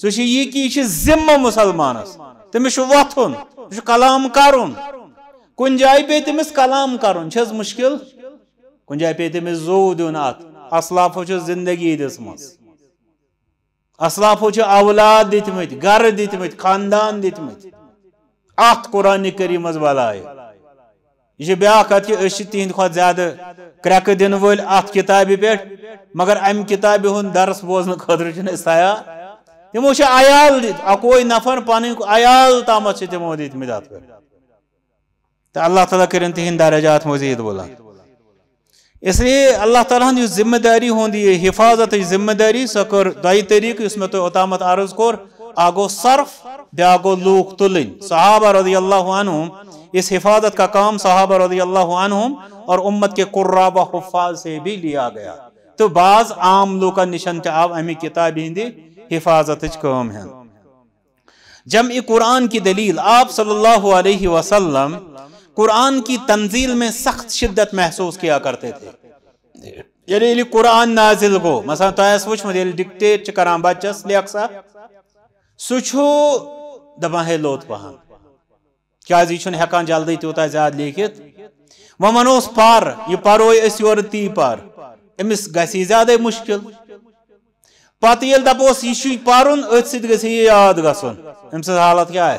سو س یہ کہ یہ ذمہ مسلمانس تمس وتھن کلام کری تلام کرشکل کن جائیں پی تس زو دیون ات اسلافو ہو چھو زندگی دیس مز اسلاف ہو چھو اولاد دیت مجھ گر دیت خاندان دیت اخت قرآن کریم از والا یہ بیا کہتا ہے کہ اس چیز تین خواد زیادہ کرک دن ویل آخت کتابی پیٹ مگر ام کتابی ہون درس بوزن قدر جن سایا یہ موشی آیال دیت اکوئی نفر پانی کو آیال تامت چیز مو دیت مجھات کر اللہ تعالیٰ کرن تین درجات مزید بولا اس لیے اللہ تعالیٰ ذمہ داری ہوں یہ حفاظت ذمہ داری سو کر دی طریقہ اس میں تو اتامت عرض آگو صرف بیا آگو لوک تلن صحابہ رضی اللہ عنہم اس حفاظت کا کام صحابہ رضی اللہ عنہم اور امت کے و حفاظ سے بھی لیا گیا تو بعض عام نشن لوكن امی کتاب ہندی حفاظت کام ہیں جمعی قرآن کی دلیل آپ صلی اللہ علیہ وسلم قرآن کی تنزیل میں سخت شدت محسوس کیا کرتے تھے یعنی یلی قرآن نازل گو مثلا تیس وچھ مد یلی یعنی ڈکٹیٹ چکران بچس لے اکسا سچھو دبان ہے لوت پہن کیا زی چھن حقان جلدی تیوتا زیاد لیکت ومن اس پار یہ پاروئی اس یورتی پار امس گسی زیادہ مشکل پاتیل دبوس یشوی پارون پارن سید گسی یاد گسن امس حالت کیا ہے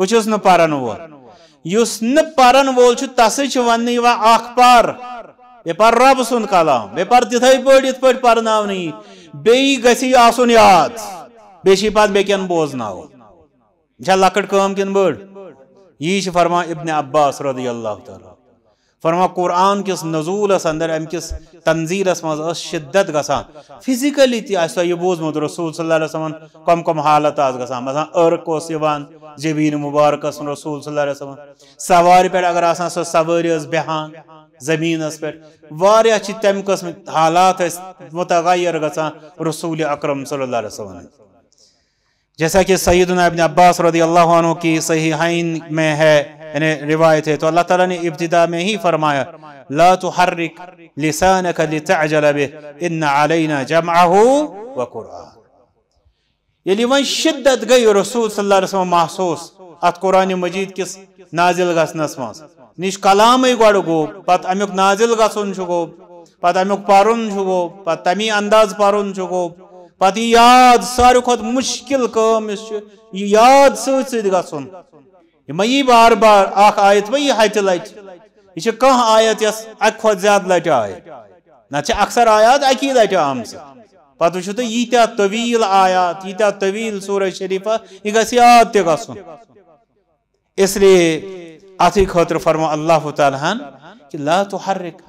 بچس نہ پارن وول اس نہ پارن وول چھ تسے چھ ون یوا اخ پار بے پار رب سن کلام بے پار تتھے پڑھ یت پڑھ پرناونی بے گسی آسن یاد بے چھ پات بے کن بوزناو جھا لکڑ کام کن بڑ یہ چھ فرمان ابن عباس رضی اللہ تعالی فرما قرآن کس اس اندر ام کس اس مز اس شدت گسان فزیکلی تی آسا یہ بوزمت رسول صلی اللہ علیہ وسلم کم کم حالت آس گا سیوان جبین مبارک اس رسول صلی اللہ علیہ وسلم سوار پہ اگر سو سواری اس بہان زمین سواں زمینس پہ تمہیں قسم حالات اس متغیر گسان رسول اکرم صلی اللہ علیہ وسلم جیسا کہ سیدنا ابن عباس رضی اللہ عنہ کی صحیحین میں ہے یعنی روایت ہے تو اللہ تعالیٰ نے ابتدا میں ہی فرمایا لا تحرک لسانک لتعجل به ان علینا جمعہ و قرآن یعنی وہ شدت گئی رسول صلی اللہ علیہ وسلم محسوس ات قرآن مجید کس نازل گس نسمان نش کلام ہی گوڑ گو پت امیق نازل گسن چھو گو پت امیق پارن چھو گو پت تمی انداز پارن چھو گو پت یاد ساری خود مشکل کم یاد سوچ سید گسن یہ میں یہ بار بار آخ آیت میں یہ حیث لائٹ یہ چھے کہاں آیت یہ ایک خود زیاد لائٹ آئے نا چھے اکثر آیات ایک ہی لائٹ آم سے پاتو چھو تو یہ طویل آیات یہ تا طویل سور شریفہ یہ کسی آت تے گا اس لیے آتی خطر فرما اللہ تعالیٰ کہ لا تحرک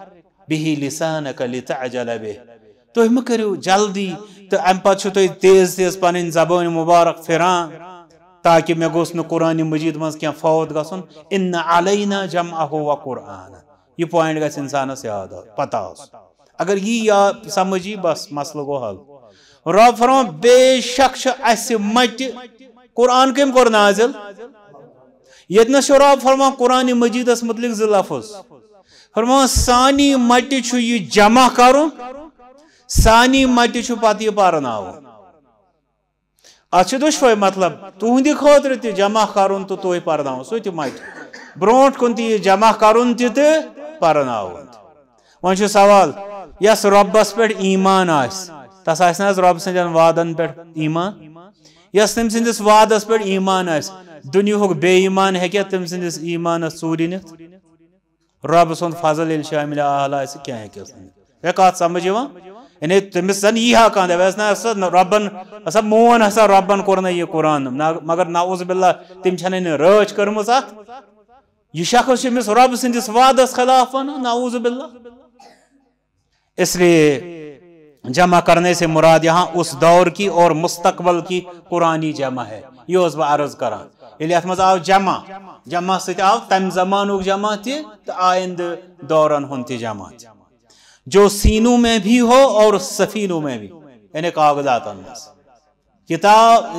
بہی لسانک لتعجل بہ تو ہم کرو جلدی تو ایم پاتو چھو تو تیز تیز پانین زبان مبارک فران تاکہ میں گوست نے قرآن مجید منز کیا فوت گا سن ان علینا جمعہ و قرآن یہ پوائنٹ گا اس انسان سے آدھا پتا اس اگر یہ یا سمجھی بس مسئلہ کو حل رب فرمان بے شخش اس مجد قرآن کیم کور نازل یدنا شو رب فرمان قرآن مجید اس مطلق ذل لفظ فرمان سانی مجد چھو یہ جمع کرو سانی مجد چھو پاتی پارن آو ات دشوے مطلب تہند خاطر تہ جمع کرن تو تھی پرناؤ سہ تہ مٹ برونٹ کن تہ جمع کرن تہ تو پرناؤن ون سوال یس ربس پہ ایمان آس تس آس نا رب سندین وادن پہ ایمان یس تم سندس وادس پہ ایمان آس دنیہک بے ایمان ہیکیا تم سندس ایمانس ژوٗرِ نِتھ رب سُنٛد فضل ییٚلہِ شٲمِل اعلیٰ آسہِ کیٛاہ ہیٚکٮ۪س نہٕ مےٚ کَتھ سمجھ یِوان یعنی تمس یہ زنس نا مونسا ربن مون ربن یہ قرآن مگر نعوذ بلّہ تم چن ات یہ شخص امس رب وعدس خلاف باللہ اس لیے جمع کرنے سے مراد یہاں اس دور کی اور مستقبل کی قرانی جمع ہے یہ اس بہ عرض آو جمع جمع آو تم زمانک جمع آئند دورن جمع جو سینوں میں بھی ہو اور سفینوں میں بھی یعنی کاغذات انداز کتاب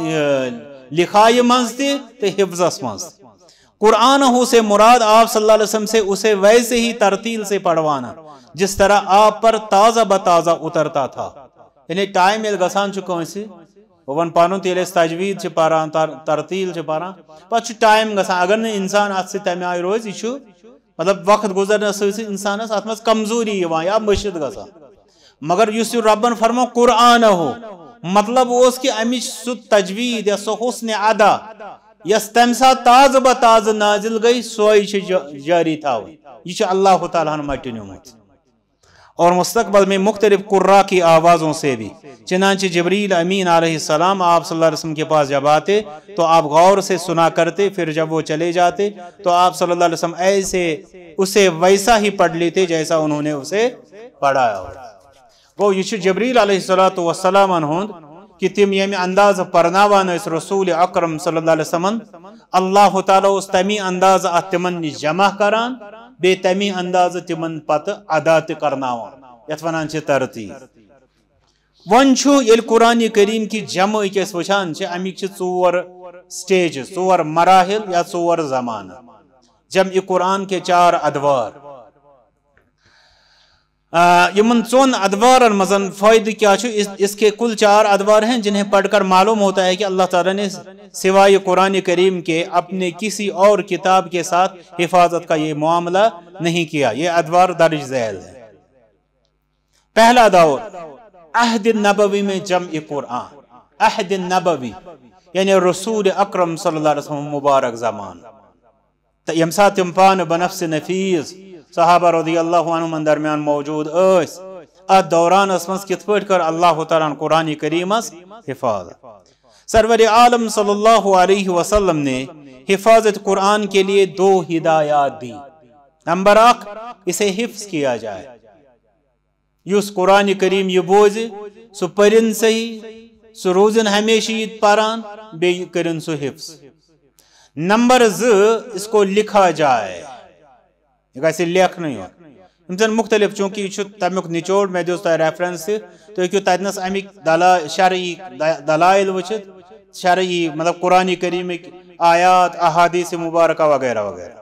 لکھائی منز تو حفظ اس قرآن ہو سے مراد آپ صلی اللہ علیہ وسلم سے اسے ویسے ہی ترتیل سے پڑھوانا جس طرح آپ پر تازہ بتازہ اترتا تھا یعنی ٹائم یل گسان چکو ہوں اسے وہاں پانو تیلے تجوید چھ پارا ترتیل چھ پارا پچھ ٹائم گسان اگر انسان آج سے تیمی آئی روز یہ مطلب وقت گزرنا انسانس ات مز کمزوری یا مشید گا مگر اس ربن فرمو قرآن ہو مطلب اس کی امچ سو تجوید یا سو حسن ادا یس تم سات تاز بہ تاز نازل گئی سوئی جاری تھا یہ اللہ تعالیٰ ہٹنی مجھ اور مستقبل میں مختلف قرا کی آوازوں سے بھی چنانچہ جبریل امین علیہ السلام آپ صلی اللہ علیہ وسلم کے پاس جب آتے تو آپ غور سے سنا کرتے پھر جب وہ چلے جاتے تو آپ صلی اللہ علیہ وسلم ایسے اسے ویسا ہی پڑھ لیتے جیسا انہوں نے اسے پڑھا وہ یشی جبریل علیہ السلام و کہ تم یم انداز رسول اکرم صلی اللہ علیہ وسلم اللہ تعالیٰ تمی انداز جمع کران بے تیمی انداز تی من پت عدا تی کرنا وان یتوانان ترتی ون چھو یل قرآن کریم کی جمع ایک اس وشان چی امیک چی چوور سٹیج چوور مراحل یا چوور زمان جمع قرآن کے چار ادوار یمن چون ادوار مزن فائدہ کیا چھو اس کے کل چار ادوار ہیں جنہیں پڑھ کر معلوم ہوتا ہے کہ اللہ تعالیٰ نے سوائے قرآن کریم کے اپنے کسی اور کتاب کے ساتھ حفاظت کا یہ معاملہ نہیں کیا یہ ادوار درج ذیل ہے پہلا دور عہد نبوی میں جمع قرآن نبوی یعنی رسول اکرم صلی اللہ مبارک وسلم مبارک یم یمسا تم پان بنفس نفیس صحابہ رضی اللہ عنہ درمیان موجود ات دوران کر اللہ تعالیٰ قرآن کریم اس حفاظت سرور عالم صلی اللہ علیہ وسلم نے حفاظت قرآن کے دو ہدایات دی نمبر اک اسے حفظ کیا جائے اس قرآن کریم یہ بوز سو پرن صحیح سو روزن ہمیشہ پاران سو حفظ نمبر ز اس کو لکھا جائے یہ کسی لیک نہیں ہو امتن مختلف چونکہ یہ تمیک نچوڑ میں دوست ہے ریفرنس تو ایک تیتنس امی شرعی دلائل وچت شرعی مطلب قرآن کریم آیات احادیث مبارکہ وغیرہ وغیرہ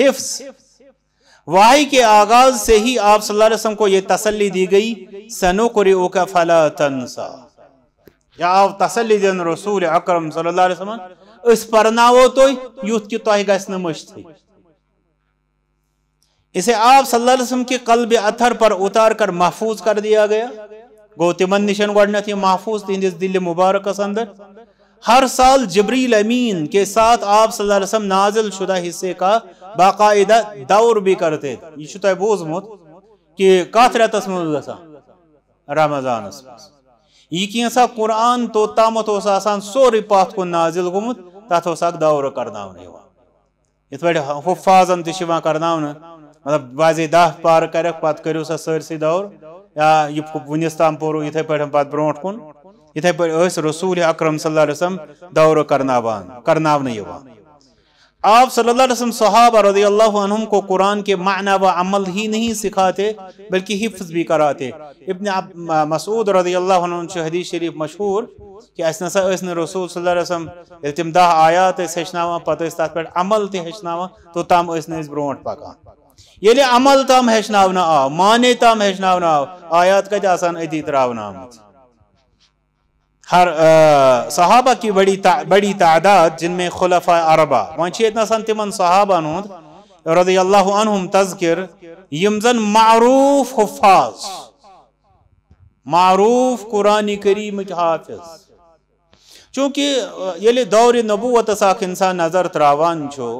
حفظ وحی کے آغاز سے ہی آپ صلی اللہ علیہ وسلم کو یہ تسلی دی گئی سنو قرئ اوکا فلا تنسا یا آپ تسلی دین رسول اکرم صلی اللہ علیہ وسلم اس پرناو تو یوت کی توہی گسن مشت تھی اسے آپ صلی اللہ علیہ وسلم کی قلب اتھر پر اتار کر محفوظ کر دیا گیا گو تمہن نشن گھر یہ محفوظ تہندس دل مبارکس اندر ہر سال جبریل امین کے ساتھ آپ صلی اللہ علیہ وسلم نازل شدہ حصے کا باقاعدہ دور بھی کرتے یہ کہ بت رتس سا رمضان یہ سا قرآن تو تامت آسان سوری پات نازل گھاس ساک دور کرنا حفاظت کرنا مطلب وزے دہ پار کرک پتہ کرو سا سرسے دور یا یہ ونس تام پورو اتھے پہ پتہ برو کن اتھے پہ رسول اکرم صلی اللہ علیہ وسلم دور کرنا کر آپ صلی اللہ علیہ وسلم صحابہ رضی اللہ عنہم کو قرآن کے معنی و عمل ہی نہیں سکھاتے بلکہ حفظ بھی کراتے ابن مسعود رضی اللہ عنہ چھو حدیث شریف مشہور کہ اس نے رسول صلی اللہ علیہ وسلم التمدہ آیات اس ہشناوہ پتہ اس تات پر عمل تھی ہشناوہ تو تام اس نے اس برونٹ پاکا یلی یعنی عمل تام ہیچناونا آو معنی تام ہیچناونا آو آیات ایتی تراونا آمد ہر صحابہ کی بڑی تعداد جن میں سنتی عربہ صحابہ نوند رضی اللہ عنہم تذکر یمزن معروف حفاظ معروف قرآن کریم حافظ چونکہ یلی دور نبوت ساکھ انسان نظر چھو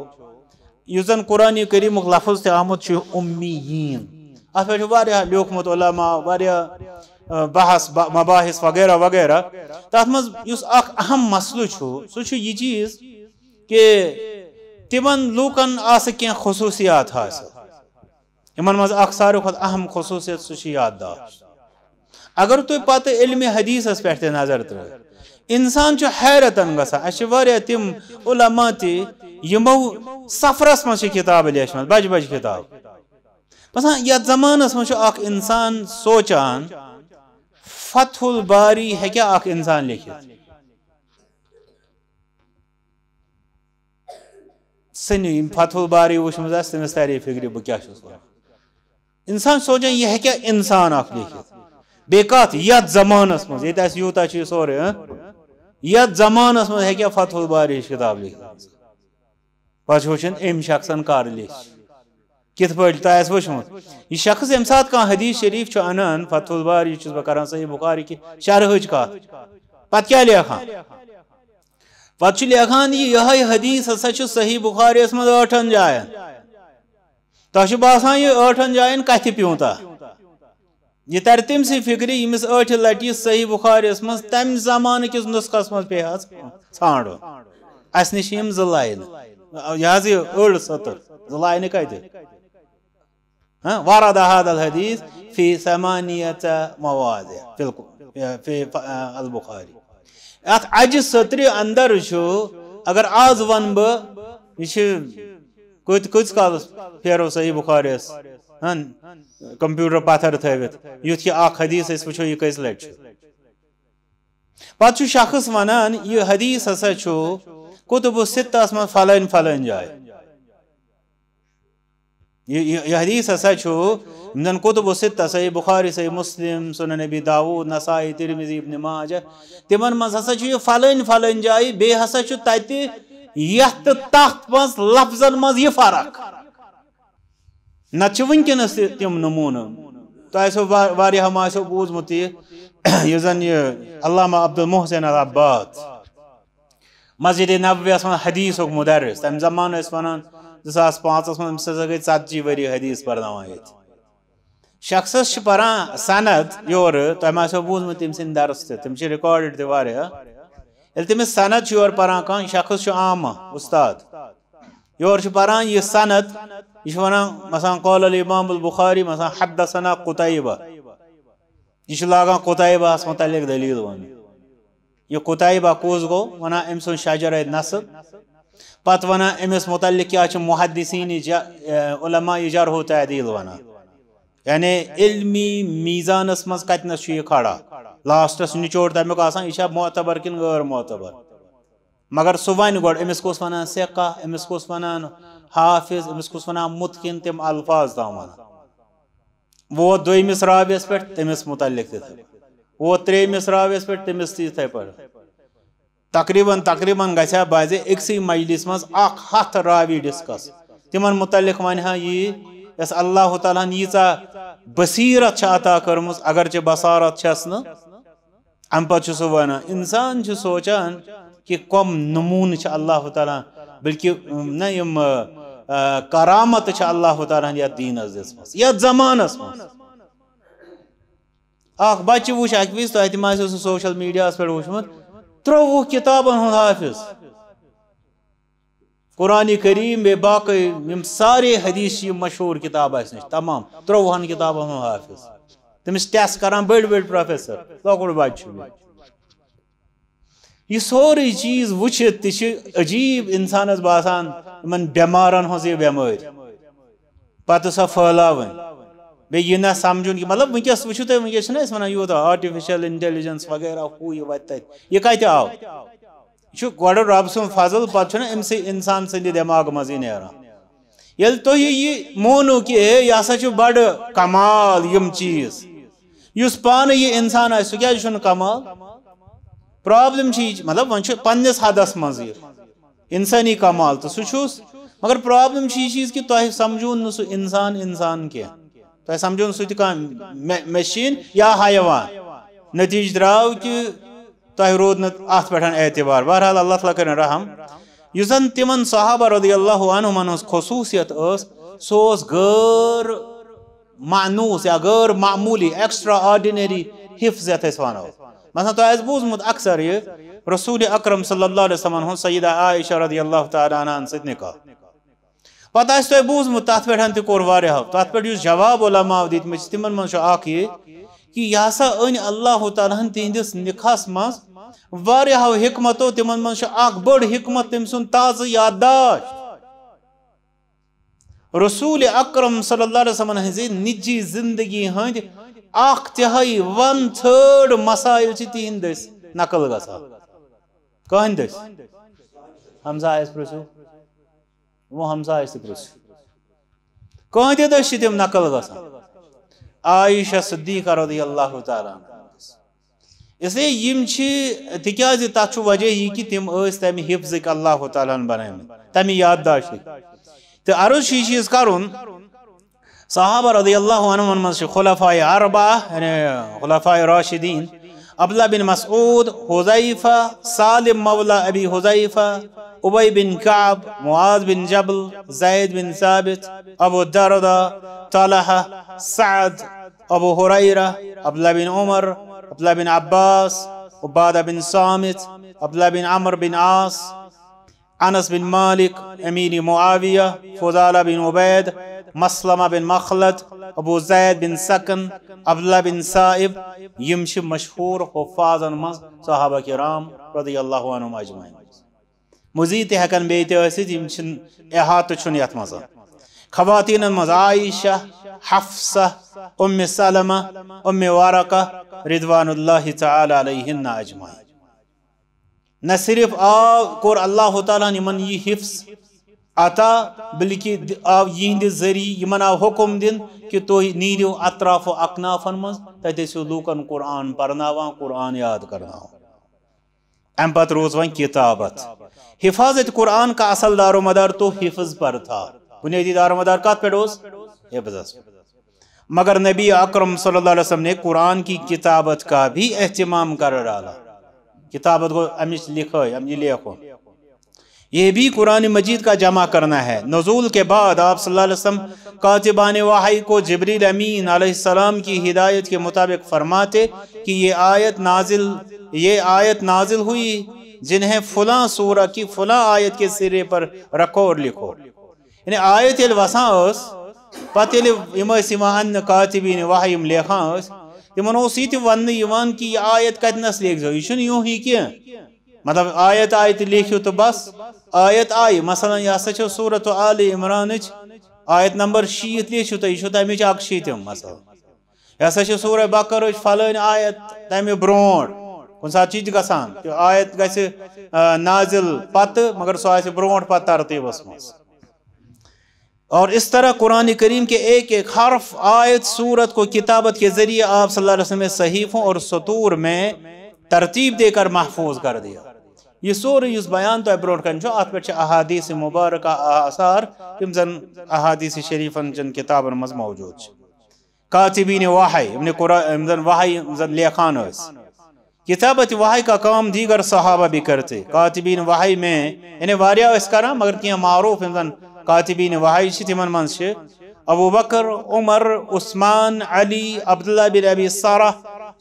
زن قرآن کریم لفظ تو آمت عمین اتنا لیکم علامہ بحث مباحث وغیرہ وغیرہ تعلق اختم مسلے چھ سو یہ چیز کہ تم لوکن آپ خصوصیات حاصل ساروی مزہ ساری اہم خصوصیت سوچ یاد داشت اگر تھی پہ علمی حدیثی پہ نظر تر انسان چھو حیرتن گسا حیرتم واریا تم علماء تی یمو سفرس من لج کتاب لیش من بج بج کتاب یا بسان من چھو اک انسان سوچان فتح الباری ہے کیا اک ہنسان لیکت سی فتح الباری باری وچم تس فکری بہت اچھا سوچا یہ ہے کیا انسان اک لکھت ہاسان اختت من زمانہ مزید یوتا سورے ہاں یہ زمانس اس میں ہے فتح الباریش کتاب لکھتا ہے پس ہوشن ایم شخصاً کار لیش کت پڑھتا ہے اس وشمت یہ شخص ایم ساتھ کا حدیث شریف چھو انان فتح باریش چھو بکران صحیح بخاری کی شار ہوچ کا پت کیا لیا خان پت چھو لیا خان یہ یہای حدیث اس چھو صحیح بخاری اس میں اٹھن جائے تا باسان یہ ٲٹھن جاین ان کہتی یہ تر تم سی فکری یمس اٹھ لٹ صحیح بخاری اس مز تم زمانہ کس نیو اس نش زل لائن یہ لائن وار في بالکل الباری ات ستری اندر چھ اگر آز ون بہ یہ کت کت کالس پھیرو صحیح بخار ہن کمپیوٹر پتھر تھوت یوت یہ اخ حدیث اس وچھو یہ کس لٹ پتہ شخص ونان یہ حدیث ہسا چھو کتب و ستہ اس من فلان فلان جائے یہ حدیث ہسا چھو من کتب و ستہ صحیح بخاری صحیح مسلم سنن نبی داود نسائی ترمذی ابن ماجہ تمن مز ہسا چھو یہ فلان فلان جائے بے ہسا چھو تتی یت تخت پس لفظن مز یہ فرق نت ونکس تم نمونہ تہ واریاہ ما بوزمت یہ زن یہ علامہ عبد المحسن العباد مسجد نبویس من حدیث مدرس تم زمان ونان زاس پانچ مس گئی ژتجی وری حدیث پرناوان یہ شخصس پران سند یور تم آو بوزمت تم سند درس تم ریکارڈڈ تہ واریاہ یل تمس سند یور پران کان شخص عام استاد یور یہ سند یہ ونان مثلا قول الامام البخاری مثلا حدثنا حبنا یہ لاگان قطعیبس متعلق دلیل ون یہ قطعیبہ کوز گو وا ام سن شجر پت پہ امس متعلق کیا محدثینی علماء ایجرت عدیل وا یعنی علمی میزانس مزنس یہ کھڑا لاسٹس نچوڑ تمیک یہ معتبر کن غیر معتبر مگر سو و أمِس امس کو حافظ امس کُس وَنان مطکن تم الفاظ تام ووت دس رابس پیٹ تمس متعلق ووت تہِ رابس پٲٹھۍ تمس تھی گژھِ ہا گزا أکسٕے مجلِس مجلس مزا ہَتھ راوی ڈسکس تمہن متعلق وَنہِ ہا یہ اللہ تعالی ہن بصیرت عطا نہٕ اگر پَتہٕ چھُ سُہ ام اِنسان چھُ سوچان کہ کم نمون کے اللہ تعالیٰ بلکہ نا کرامت کے اللہ تعالیٰ دینس دس زمانہ مچہ تو تماشو سو سوشل میڈیا پہ تروہ کتابن حافظ قرآن کریم باقی سارے حدیث مشہور کتاب اس نش تمام تروہن کتابن حافظ تمس ٹیس کران بڑ پروفیسر لوکڑ بچہ یہ سوری چیز وچھت وچت عجیب انسانس باسان من بیمارن ہن سے بیمار پتہ سا پھیلاو بے یہ نہ سمجھون کہ مطلب ونکس وچھو تے ونکس نہ اس منا یو تا آرٹیفیشل انٹیلیجنس وغیرہ ہو یہ وات تے یہ کائی آو چھو گوڑو رب سن فضل پتہ نہ ام سے انسان سن دماغ مزی نہ یارا یل تو یہ مونو کہ اے یا سا چھو بڑ کمال یم چیز اس پانے یہ انسان آئے سو کیا جشن جی کمال پربلم مطلب وجہ پدس مزہ انسانی کمال تو سہ مگر پرابلم یہ چیز کہ تہ سمجھو نا سو انسان انسان کی تہ سمجھو نا مشین یا حیوان نتیج درو کہ تہوار رو اعتبار بہرحال اللہ تعالیٰ رحم کرم صحابہ رضی اللہ عنہ خصوصیت اس سو غیر مانوس یا غیر معمولی ایکسٹرا آرڈینری حفظ یعنی انو مثلا تو از بوزمت اکثر یہ رسول اکرم صلی اللہ علیہ وسلم ہن سیدہ عائشہ رضی اللہ تعالیٰ عنہ سے نکاح پتہ اس تو اے بوزمت تات پیٹھ ہن تکور وارے ہو تات پیٹھ یوں جواب علماء دیت مجھ تمن من شو آکی کہ یاسا ان اللہ تعالیٰ ہن تیندس نکاس ماز وارے ہو حکمتو تمن من شو آک بڑ حکمت تم سن تاز یاد داشت رسول اکرم صلی اللہ علیہ وسلم نجی زندگی ہن اخ تہائی ون تھرڈ مسائل دس نقل کہن دس ہمسایس ہمسایس پرسو کہن تہ دس تم نقل عائشہ رضی اللہ گائشہ اس لیے تاز تب و وجہ یہ کہ تم حفظک اللہ تعالی بن تمہیں یادداشت عرض یہ چیز کر صحابه رضی الله عنهم من خلفاء اربعه یعنی يعني خلفاء راشدین عبدالله بن مسعود حذیفہ سالم مولا ابی حذیفہ عبی بن كعب معاذ بن جبل زید بن ثابت ابو دردہ طلحہ سعد ابو حریرہ عبدالله بن عمر عبدالله بن عباس عبادہ بن صامت عبدالله بن عمر بن عاص انس بن مالک امین معاویہ فضالہ بن عبید مسلمہ بن مخلت ابو زید بن سکن عبداللہ بن صائب صاحب مشہور حفاظن صحابہ کرام رضی اللہ اجمعین مزید ہکن رامی یم چھن احاطہ چھن چھ مزہ خواتین عائشہ حفصہ ام سلمہ ام وارکہ رضوان اللہ تعالی علیہن اجمعین نہ صرف نصرف کور اللہ تعالیٰ یہ حفظ آو یہند ذریعہ آو حکم دن کہ تھی نیرو اطراف و اکنافن مزہ لوکن قرآن پڑا قرآن یاد کرنا ام پت روز کتابت حفاظت قرآن کا اصل دار و مدار تو حفظ پر تھا بنیادی دار و مدار کت نبی اکرم صلی اللہ علیہ وسلم نے قرآن کی کتابت کا بھی اہتمام کر ڈالا کتابت کو گو لکھو لکھا لکھو یہ بھی قرآن مجید کا جمع کرنا ہے نزول کے بعد آپ صلی اللہ علیہ وسلم کاتبان وحی کو جبریل امین علیہ السلام کی ہدایت کے مطابق فرماتے آیت نازل یہ آیت نازل ہوئی جنہیں فلاں کی فلاں آیت کے سرے پر رکھو اور لکھو یعنی آیت الوسان اس پتل کاتبین واحد قاتبین وحی ملیخان اس یہ ون کہ یہ آیت لیکھ لکھ یہ چھ یوں ہی کی مطلب آیت آیت لیکھو تو بس آیت مثلا آئے مثلاً صورت آل عمران عمرانچ آیت نمبر شیت نیچو تھی تمچ اک شیتم مثلا یہ ساور بقر فلح آیت برو کچھ گسان آیت نازل پتہ مگر سو سب بر پہ ترتیبس مس طرح قرآن کریم کے ایک ایک حرف آیت صورت کو کتابت کے ذریعے آپ صلی اللہ علیہ وسلم صحیفوں اور سطور میں ترتیب دے کر محفوظ کر دیا یہ سورُے یُس بیان تۄہہِ برونٛٹھ کَنہِ چھُ اَتھ پٮ۪ٹھ چھِ احادیٖث مُبارکہ آثار یِم زَن احادیٖث شریٖفَن چٮ۪ن کِتابَن منٛز موجوٗد چھِ کاتِبیٖن واہے یِم نے قرآن یِم زَن واہے یِم زَن لیکھان ٲسۍ کتابت واہے کا کام دیگر صحابہ بھی کرتے کاتبین واہے میں یعنی واریاہ ٲسۍ کران مگر کینٛہہ معروف یِم زَن کاتبیٖن واہے چھِ تِمَن منٛز چھِ ابو بکر عمر عثمان علی عبداللہ بن ابی سارہ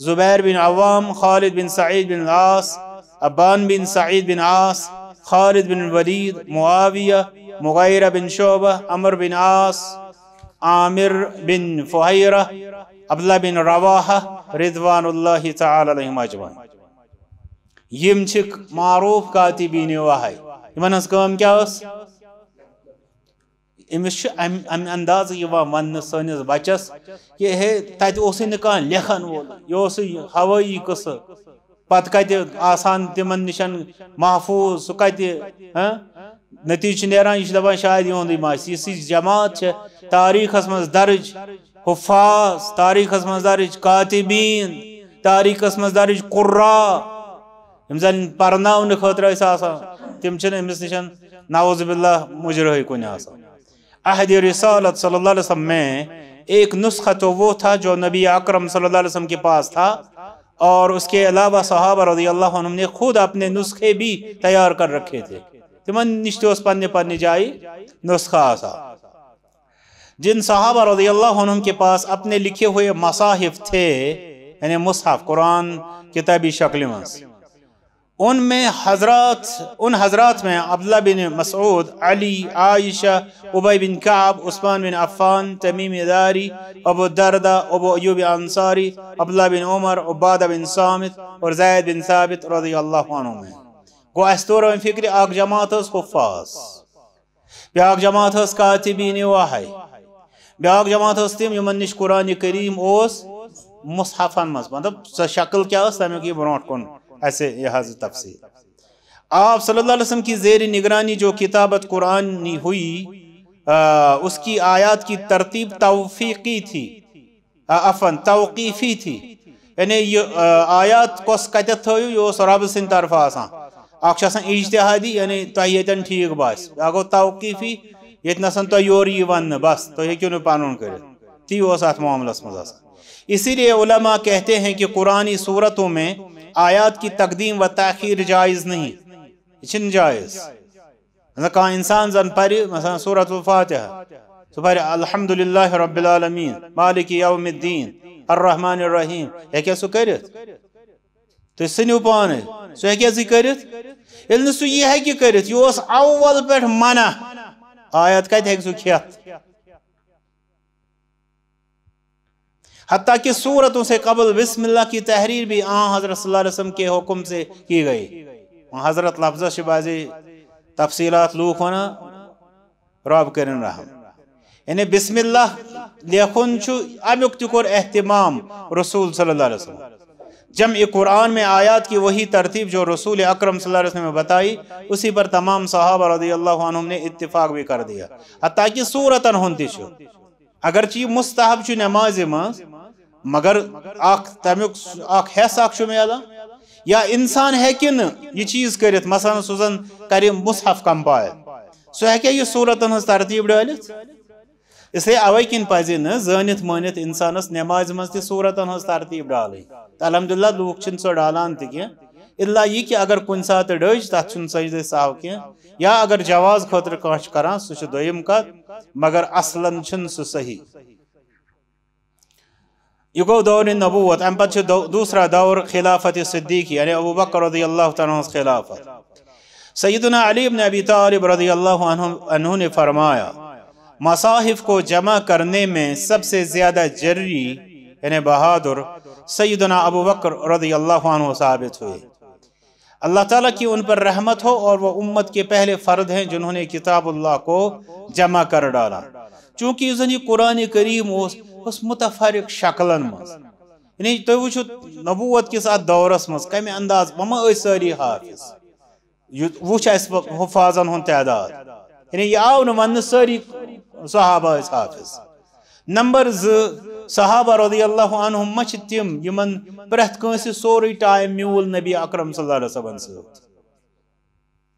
زبیر بن عوام خالد بن سعید بن العاص ابان بن سعید بن عاص خالد بن ولید معاویہ مغیرہ بن شعبہ عمر بن عاص عامر بن فہیرہ عبداللہ بن رواحہ رضوان اللہ تعالی علیہ مجمعہ یم چھک معروف کاتی بینی واہی یمن اس کام کیا اس امیس چھ ام انداز یوا من سنیز بچس کہ ہے تیت اسی نکان لیخن وولا یہ اسی ہوایی قصہ کتہ آسان تمہ نش محفوظ سہ نتیج نیران یہ شاید ماس جماعت تاریخس تاریخ درج حفاظ تاریخ مار درج کاتبین تاریخ درج قرا زن پاؤنہ خطرہ تمہیں امس نش نوز باللہ مجرہ کن احد رسالت صلی اللہ علیہ وسلم میں ایک نسخہ تو وہ تھا جو نبی اکرم صلی اللہ علیہ وسلم کے پاس تھا اور اس کے علاوہ صحابہ رضی اللہ عنہ نے خود اپنے نسخے بھی تیار کر رکھے تھے نشتے اس پنے نجائی نسخہ آسا جن صحابہ رضی اللہ عنہ کے پاس اپنے لکھے ہوئے مصاحف تھے یعنی مصحف قرآن کتابی شکل مس ان میں حضرات ان حضرات میں عبداللہ بن مسعود علی عائشہ عبی بن کعب عثمان بن عفان تمیم داری ابو دردہ ابو ایوب انصاری عبداللہ بن عمر عبادہ بن سامت اور زید بن ثابت رضی اللہ عنہ میں گو و فکر اک جماعت اس حفاظ بایا جماعت اس کاتبین وحی بیا جماعت تیم یمن نش قرآن کریم اس مصحفن مز مطلب شکل کیا کی برونٹ کن ایسے یہ تفسیر آپ صلی اللہ علیہ وسلم کی زیر نگرانی جو کتابت قرآن ہوئی اس کی آیات کی ترتیب توفیقی تھی افن توقیفی تھی یعنی یہ آیات کو سکتت ہوئی یہ سراب سن طرف آسان آکش آسان اجتہادی یعنی تو یہ ٹھیک باس اگو توقیفی یہ تنسان تو یوری ون بس تو یہ کیوں نے پانون کرے تیو اس آت معاملہ سمجھا سان اسی لیے علماء کہتے ہیں کہ قرآنی صورتوں میں آیات کی تقدیم و تاخیر جائز نہیں جائز کہا انسان زن مثلا صورت الفاتحہ تو پری الحمدللہ رب العالمین مالک یوم الدین الرحمن الرحیم یہ کیا ہی سہر تھی سنیو پانے سو یہ یہ یہ کیا کرت کرت ہے اس اول پر منع آیات کیا حتیٰ کہ صورتوں سے قبل بسم اللہ کی تحریر بھی آن حضرت صلی اللہ علیہ وسلم کے حکم سے کی گئی حضرت لفظہ شبازی تفصیلات لوگ ہونا راب کرن رہا یعنی بسم اللہ لیکن چھو اب اکتکور احتمام رسول صلی اللہ علیہ وسلم جمع قرآن میں آیات کی وہی ترتیب جو رسول اکرم صلی اللہ علیہ وسلم میں بتائی اسی پر تمام صحابہ رضی اللہ عنہ نے اتفاق بھی کر دیا حتیٰ کہ صورتاً ہونتی چھو اگرچہ مستحب چھو نماز ماز مگر اخ تمیک اخ حصہ اخ میلان یا انسان ہیکہ نہ یہ چیز کرت مثلا سوزن کرے مصحف کمپائل سو ہیکہ یہ صورتن ہز ترتیب ڈالت اس لیے اوے کن پزی نہ زانت مانت انسانس نماز مز تہ صورتن ہز ترتیب ڈالی الحمدللہ لوک چھن سو ڈالان تہ کی اللہ یہ کہ اگر کن سات ڈج تات چھن سجدے ساو کی یا اگر جواز خاطر کانچ کران سو چھ دویم کت مگر اصلن چھن سو صحیح یہ گو دور نبوت ام پت دوسرا دور خلافت صدیقی یعنی ابو بکر رضی اللہ عنہ خلافت سیدنا علی بن ابی طالب رضی اللہ عنہ نے فرمایا مصاحف کو جمع کرنے میں سب سے زیادہ جری یعنی بہادر سیدنا ابو بکر رضی اللہ عنہ ثابت ہوئے اللہ تعالیٰ کی ان پر رحمت ہو اور وہ امت کے پہلے فرد ہیں جنہوں نے کتاب اللہ کو جمع کر ڈالا چونکہ اس قرآن کریم اس ہس متفارق شکلن مز یعنی تھی وچو نبوت کس ات دورس مز کمہ انداز وما ساری حافظ وچ اس حفاظن ہن تعداد یعنی یہ آو نو ون ساری صحابہ اس حافظ نمبر ز صحابہ رضی اللہ عنہم مچ تم یمن پرت کنس سوری ٹائم میول نبی اکرم صلی اللہ علیہ وسلم سوت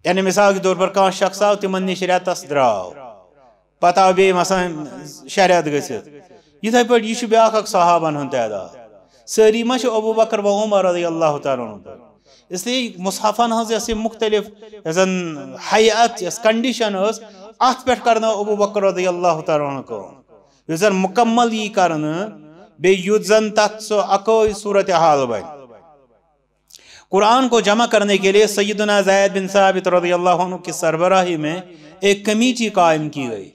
یعنی مثال کے طور پر کان شخص آو تمن نش ریتس درو پتہ آو بیم اصان شریعت گسیت یتھے پہ یہ بیاہ صحابن ہند تعداد سری مہ ابو بکر و عمر رضی اللہ تعالیٰ عنہ اس لیے مصحفن ہز یہ مختلف زن حیات یس کنڈیشن اس ات پہ کرنا ابو بکر رضی اللہ تعالیٰ عنہ کو زن مکمل یہ کرنا بیت زن تک سو اکوئی صورت حال بن قرآن کو جمع کرنے کے لیے سیدنا زید بن ثابت رضی اللہ عنہ کی سربراہی میں ایک کمیٹی قائم کی گئی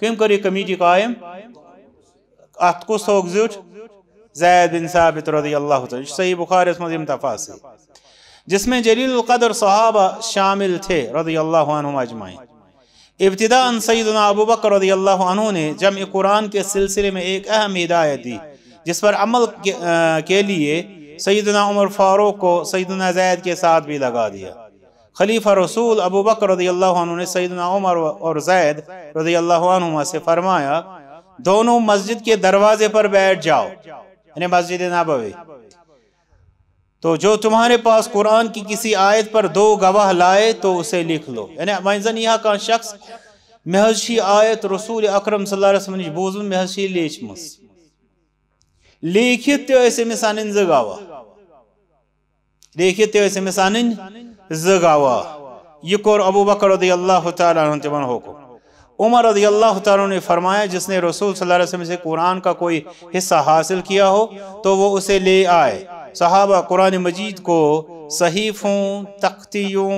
کیوں کر یہ کمیٹی قائم ات کس توق زیوٹ زید بن ثابت رضی اللہ تعالی صحیح بخاری اس مزیم تفاصیل جس میں جلیل القدر صحابہ شامل تھے رضی اللہ عنہ اجمائیں ابتدا سیدنا ابو بکر رضی اللہ عنہ نے جمع قرآن کے سلسلے میں ایک اہم ہدایت دی جس پر عمل کے لیے سیدنا عمر فاروق کو سیدنا زید کے ساتھ بھی لگا دیا خلیفہ رسول ابو بکر رضی اللہ عنہ نے سیدنا عمر اور زید رضی اللہ عنہ سے فرمایا دونوں مسجد کے دروازے پر بیٹھ جاؤ یعنی مسجد نبوی تو جو تمہارے پاس قرآن کی کسی آیت پر دو گواہ لائے تو اسے لکھ لو یعنی منزن یہاں کا شخص محضشی آیت رسول اکرم صلی اللہ علیہ وسلم بوزن محضشی لیچ مس لیکھت تیو ایسے مسانن زگاوا لیکھت تیو ایسے مسانن زگاوا یکور ابو بکر رضی اللہ تعالیٰ عنہ تیمان ہوکو عمر رضی اللہ تعالیٰ نے فرمایا جس نے رسول صلی اللہ علیہ وسلم سے قرآن کا کوئی حصہ حاصل کیا ہو تو وہ اسے لے آئے صحابہ قرآن مجید کو صحیفوں تختیوں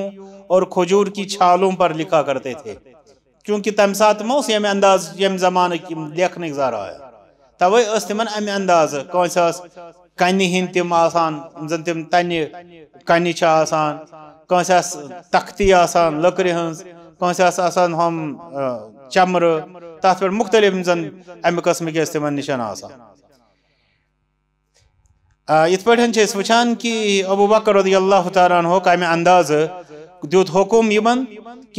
اور خجور کی چھالوں پر لکھا کرتے تھے چونکہ تمسات موس یہ میں انداز یہ میں زمانہ کی لیکھنے گزا رہا ہے تو اس تمن میں انداز کونسا کنی ہن تم آسان زن تم تنی کنی چھا آسان کونسا تختی آسان لکری ہنز ہم چمر تب مختلف امک قسم کے وچان کہ ابو بکر رضی اللہ تعالیٰ امہ انداز دُت حکومت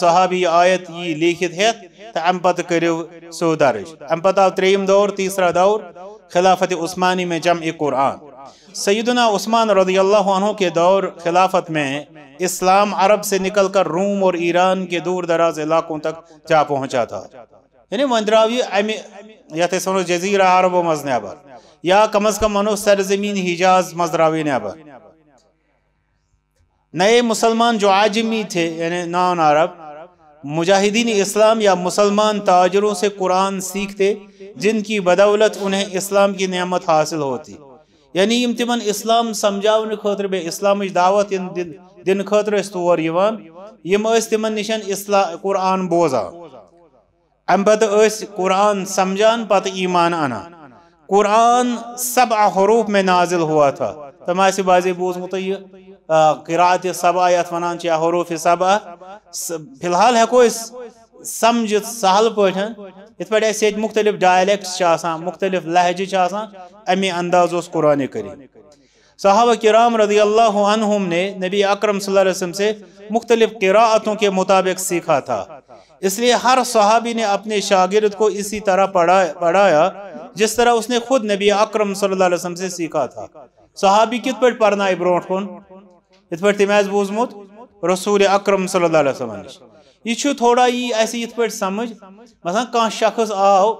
صحابی آیت یہ لکھت ہوں ام پتہ کرو سو درج امہ آو تریم دور تیسرا دور خلافت عثمانی میں جم قرآن سیدنا عثمان رضی اللہ عنہ کے دور خلافت میں اسلام عرب سے نکل کر روم اور ایران کے دور دراز علاقوں تک جا پہنچا تھا یعنی یا جزیرہ عرب و یا کم از کم سرزمین حجاز مزراوی نئے مسلمان جو عاجمی تھے یعنی نان عرب مجاہدین اسلام یا مسلمان تاجروں سے قرآن سیکھتے جن کی بدولت انہیں اسلام کی نعمت حاصل ہوتی یعنی تمن اسلام سمجھا خاطر اسلام دعوت دن خاطر تور یہ تمن نشن اسلام قرآن بوزا بوزان اس قرآن سمجھان پت ایمان آنا قرآن سبع حروف میں نازل ہوا تھا بازی بوزمت سبا یعنی حروف سبع سبا فی الحال کوئی سمجھت سہل پا یت پہ اس مختلف ڈائلیکٹس مختلف لہجہ امی انداز اس قرآن کریم صحابہ کرام رضی اللہ عنہم نے نبی اکرم صلی اللہ علیہ وسلم سے مختلف قراءتوں کے مطابق سیکھا تھا اس لیے ہر صحابی نے اپنے شاگرد کو اسی طرح پڑھایا جس طرح اس نے خود نبی اکرم صلی اللہ علیہ وسلم سے سیکھا تھا صحابی کت پہ پڑھنا برو کن یت پہ تم بوزمت رسول اکرم صلی اللہ علیہ وسلم یہ تھوڑا یہ ایسے یت پہ سمجھ مثلا کان شخص آو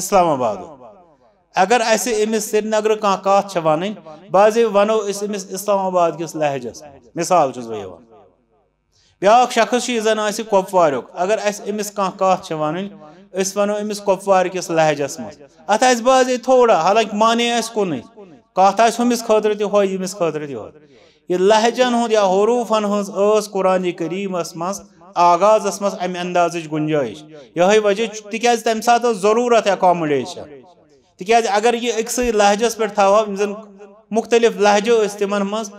اسلام آباد اگر ایسے امس سری نگر کان کات ون بعض ونو اس امس اسلام آباد کس لہجس مثال چھس بہ بیاکھ شخص یہ زن آس کپوار اگر اس امس کان کات ون اس ونو امس کپوار کس لہجس مز ات آس بعض تھوڑا حالانکہ مانے اس کن کات آس ہمس خاطر تہ ہو یمس تہ یہ لہجن ہند یا حروفن ہز اس قرآن کریمس مز آغاز اس مس ام اندازش گنجائش یہ ہی وجہ تکیاز تم ساتھ ضرورت ہے کاملیش ہے اگر یہ ایک سی لہجس پر تھا ہوا مختلف لہجہ اس تیمان مز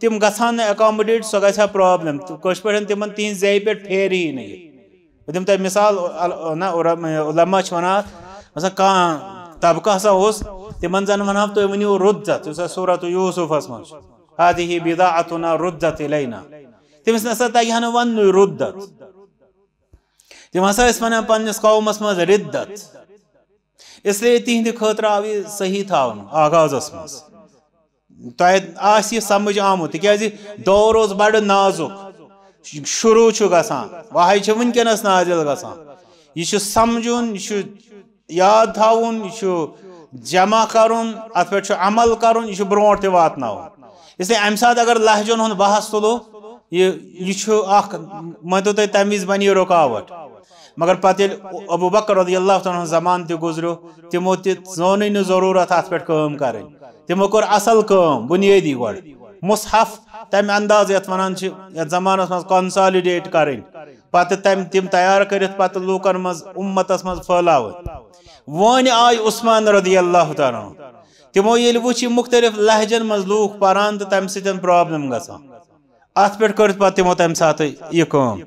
تیم گسان نے سو گیسا پرابلم کش پر ہن تیمان تین زی پر پھیر ہی نہیں ہے تیم تا مثال علماء چھونات مثلا کان طبقہ سا ہوس تیمان زن مناب تو امینیو ردت سورت یوسف اسمان ہاتی ہی بیضاعتنا ردت لینا تمس نسا تگہ نا ون ردت تم ہسا عنان پومس مز ردت اِس لیے تہدے خطر آؤ صحیح تاؤن آغازس مجھ تمجھ آمت تک دور بڑ نازک شروع گا واج و ورنک نا گا یہ سمجھن یہ یاد تھن جمع کر عمل کرن بروٹ تک واتن اس لیے ام ساتھ اگر لہجن ہند بحث تلو یہ چھو اخ مانتو تو تم وز بنی رکاوٹ مگر پتہ ابو بکر رضی اللہ عنہ زمان تہ گزرو تمو تہ زون نہ ضرورت ات پٹ کام کرن تمو کر اصل کام بنیادی گڑ مصحف تم انداز یت ونان چھ یت زمانس مز کنسالیڈیٹ کریں پتہ تم تم تیار کرت پتہ لوکن مز امتس مز پھیلاو ون آئی عثمان رضی اللہ عنہ تمو یل وچھ مختلف لہجن مز لوک پران تہ تم سیتن پرابلم گسان اتھ پہ کور پہ تمو تم سات یہ کم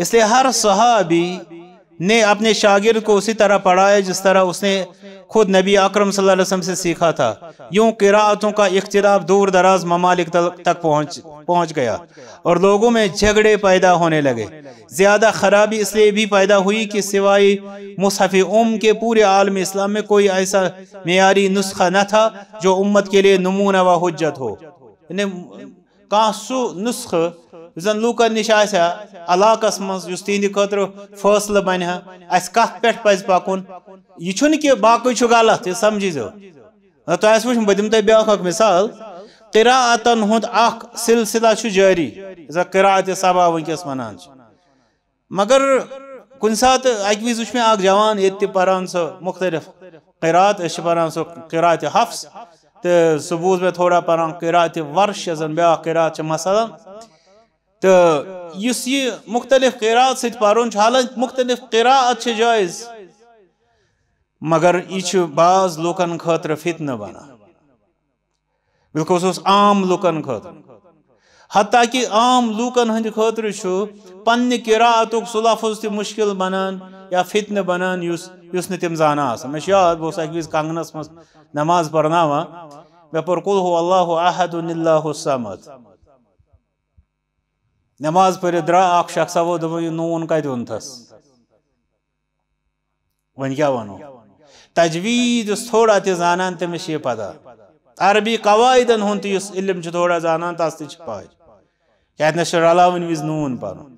اس لیے ہر صحابی نے اپنے شاگرد کو اسی طرح پڑھایا جس طرح اس نے خود نبی اکرم صلی اللہ علیہ وسلم سے سیکھا تھا یوں قراعتوں کا اختلاف دور دراز ممالک تک پہنچ, پہنچ گیا اور لوگوں میں جھگڑے پیدا ہونے لگے زیادہ خرابی اس لیے بھی پیدا ہوئی کہ سوائے مصحف ام کے پورے عالم اسلام میں کوئی ایسا معیاری نسخہ نہ تھا جو امت کے لیے نمونہ و حجت ہو یعنی کان سو نسخ زن لوگ نش نشاہ سے علاقہ سمز یستینی قطر فوصل بانی ہے ایس کات پیٹ پیس پاکون یہ چھو نہیں کیا باقی چھو گالا تھی سمجھے جو تو ایس پوچھ مبادی مطلب بیا خاک مثال قراعتن ہند آخ سلسلہ چھو جاری ایسا قراعت سابا ہوئی کیا سمانا چھو مگر کن سات ایک ویز اچھ میں آگ جوان یہ تی پران سو مختلف قراعت اچھ پران سو قراعت حفظ تو سبوز میں تھوڑا پر انقیرات ورش یا زنبیاء قیرات چا مسئلہ تو یس یہ مختلف قیرات سے پارون چھالا مختلف قیرات چھ جائز مگر ایچ باز لوکن خطر فتن بنا بلکہ اس آم لوکن خطر حتیٰ کہ عام لوکن ہنج خطر شو پنی کی راعتوک صلاح فزتی مشکل بنان یا فتن بنان یوسف یس نا زانا زانا میں یاد بہت اکہ وز کنگنس مز نماز پرنا میں پور قل ہو اللہ عہد اللہ سمد نماز پھر درا اخ شخص وو دو نون کت اون تھس ون کیا ونو تجوید اس تھوڑا تی زانان تمس یہ پتہ عربی قواعدن ہن تس علم چھ تھوڑا زانان تس تچ پاج کیا نشر علاوہ ون وز نون پرن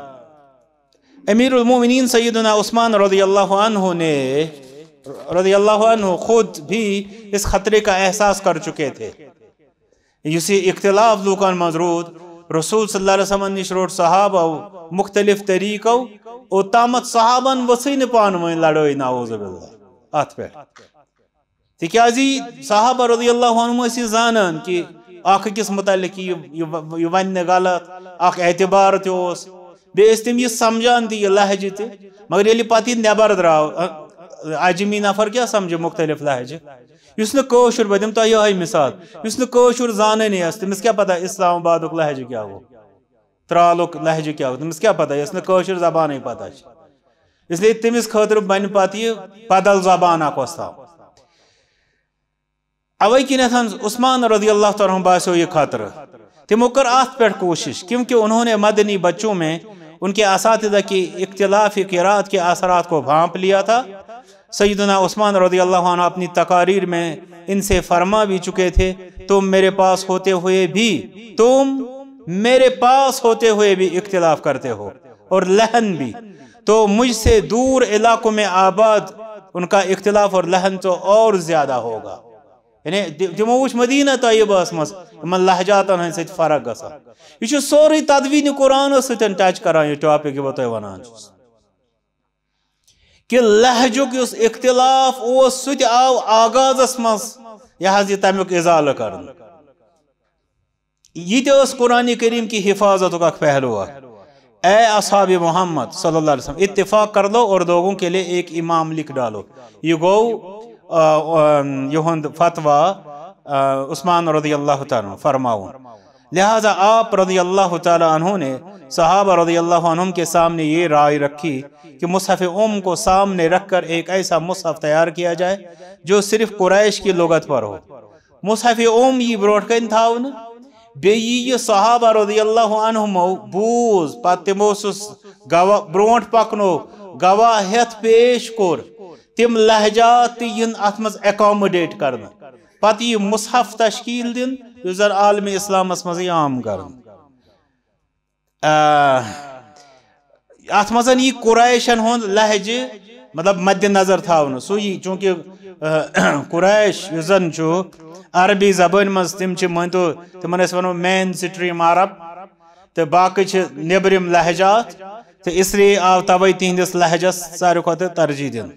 امیر المومنین سیدنا عثمان رضی اللہ عنہ نے رضی اللہ عنہ خود بھی اس خطرے کا احساس کر چکے تھے یسی اقتلاف لوکان مزرود رسول صلی اللہ علیہ وسلم نشروٹ صحابہ مختلف طریقہ او تامت صحابہ وسین پانوئے لڑوئی نعوذ باللہ آت پہ تکیازی صحابہ رضی اللہ عنہ اسی زانن کہ آخر کس متعلق یہ ون نگالت آخر اعتبار تیوست بیس تم یہ سمجھان تھی یہ لہجہ تھی مگر یہ پاتی نیبر دراؤ آجمی نفر کیا سمجھے مختلف لہجہ اس نے کوشور بدم تو یہ مثال اس نے کوشور زانے نہیں اس تمس کیا پتا اسلام آباد لہجہ کیا ہو ترالک لہجہ کیا ہو تمس کیا پتا اس نے کوشور زبان ہی پتا اس لیے تمس خاطر بن پاتی بدل زبان اکو استاو اوے کنتھن عثمان رضی اللہ تعالیٰ باسو یہ خاطر تمو کر آت پہ کوشش کیونکہ انہوں نے مدنی بچوں میں ان کے اساتذہ کی اختلاف کے اثرات کو بھانپ لیا تھا سیدنا عثمان رضی اللہ عنہ اپنی تقاریر میں ان سے فرما بھی چکے تھے تم میرے پاس ہوتے ہوئے بھی تم میرے پاس ہوتے ہوئے بھی اختلاف کرتے ہو اور لہن بھی تو مجھ سے دور علاقوں میں آباد ان کا اختلاف اور لہن تو اور زیادہ ہوگا یعنی تمو مدینہ طیبہ من لہجاتن ہند سب فرق گسا یہ سوری تدوین اس سین ٹچ کر اس اختلاف اس آو یہ کرن یہ تم اس قرآن کریم کی حفاظت کا پہلو اے اصحاب محمد صلی اللہ علیہ وسلم اتفاق کر لو اور لوگوں کے لئے ایک امام لکھ ڈالو یہ گو فتوہ عثمان رضی اللہ تعالیٰ فرماؤں لہٰذا آپ رضی اللہ تعالیٰ عنہ نے صحابہ رضی اللہ عنہ کے سامنے یہ رائے رکھی کہ مصحف ام کو سامنے رکھ کر ایک ایسا مصحف تیار کیا جائے جو صرف قریش کی لغت پر ہو مصحف ام عم برون کن بے یہ صحابہ رضی اللہ عنہ بوز موسوس بروٹ پکنو گواہ پیش کور تم لہجات ات ایکامڈیٹ یہ مصحف تشکیل دن عالم اسلام مز عام کر قریشن ہند لہجہ مطلب مد نظر سو یہ چونکہ قریش زن عربی زبان مز تم ونو مین سٹریم عرب تو باقی نبرم لہجات تو اس لیے آو توے تہندس لہجس ساروی کھت ترجیح دن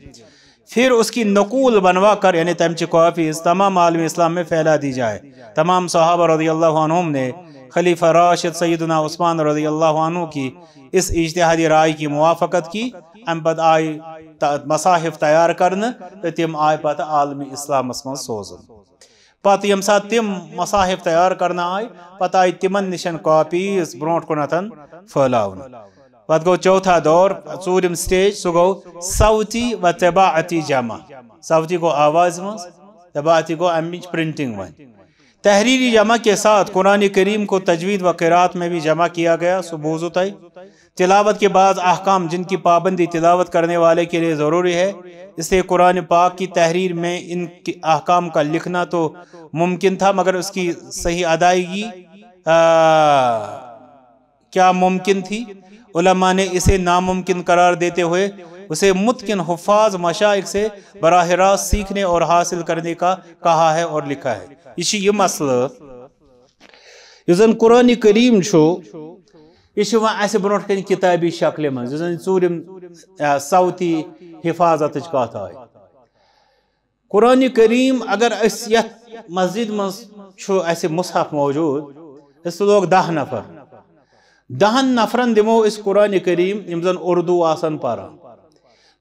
پھر اس کی نقول بنوا کر یعنی تم کوافیز تمام عالم اسلام میں پھیلا دی جائے تمام صحابہ رضی اللہ عنہ نے خلیفہ راشد سیدنا عثمان رضی اللہ عنہ کی اس اجتہادی رائے کی موافقت کی ام پتہ آئی مصاحف تیار کرن آئی عالم اسلام اِسلامس سوزن پت یم سات تم مصاحف تیار آئی آئی تیمن نشن کاپیز برونٹ کنتن پھل وات گو چوتھا دور سوریم سٹیج سو گو سوتی و تباعتی جمع سوتی گو آواز مز تباعتی گو امیج پرنٹنگ ون تحریری جمع کے ساتھ قرآن کریم کو تجوید و قرآت میں بھی جمع کیا گیا سو بوزت آئی تلاوت کے بعد احکام جن کی پابندی تلاوت کرنے والے کے لئے ضروری ہے اس لئے قرآن پاک کی تحریر میں ان احکام کا لکھنا تو ممکن تھا مگر اس کی صحیح ادائیگی کیا ممکن تھی علماء نے اسے ناممکن قرار دیتے ہوئے اسے متکن حفاظ مشائق سے براہ راست سیکھنے اور حاصل کرنے کا کہا ہے اور لکھا ہے یہ مسئلہ یزن قرآن کریم ایسے برٹ کن کتابی شکل منسم سعودی حفاظت کات ہے قرآن کریم اگر اس یت مسجد ایسے مصحف موجود اس لوگ دہ نفر دہن نفرن دمو اس قرآن کریم یم زن اردو آسن پارا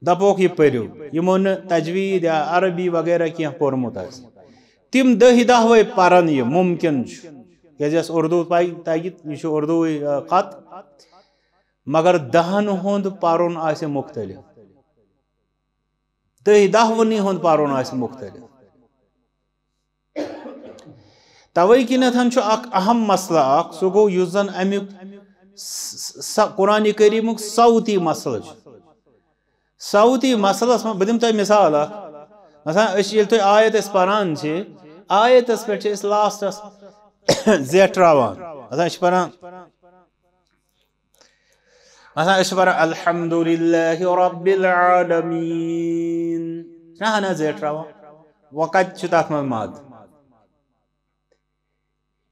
دپوک یہ پریو یمو نے تجوید یا عربی وغیرہ کیا پورموت آس تم دہی دہوے پارن یہ ممکن چھو کہ جس اردو پائی تاگیت یہ اردو قط مگر دہن ہوند پارن آسے مختلف دہی دہونی ہوند پارن آسے مختلف توی کی نتھن چھو اک اہم مسئلہ اک سو گو یوزن امیک قرآن کریم سعودی مسل سعودی میں بہت مسلسل مثال تھی آیت اس آیت اس پہ لاسٹس زیٹر پڑا بھاس پڑان الحمد للہ زیٹر و تک مجھ مد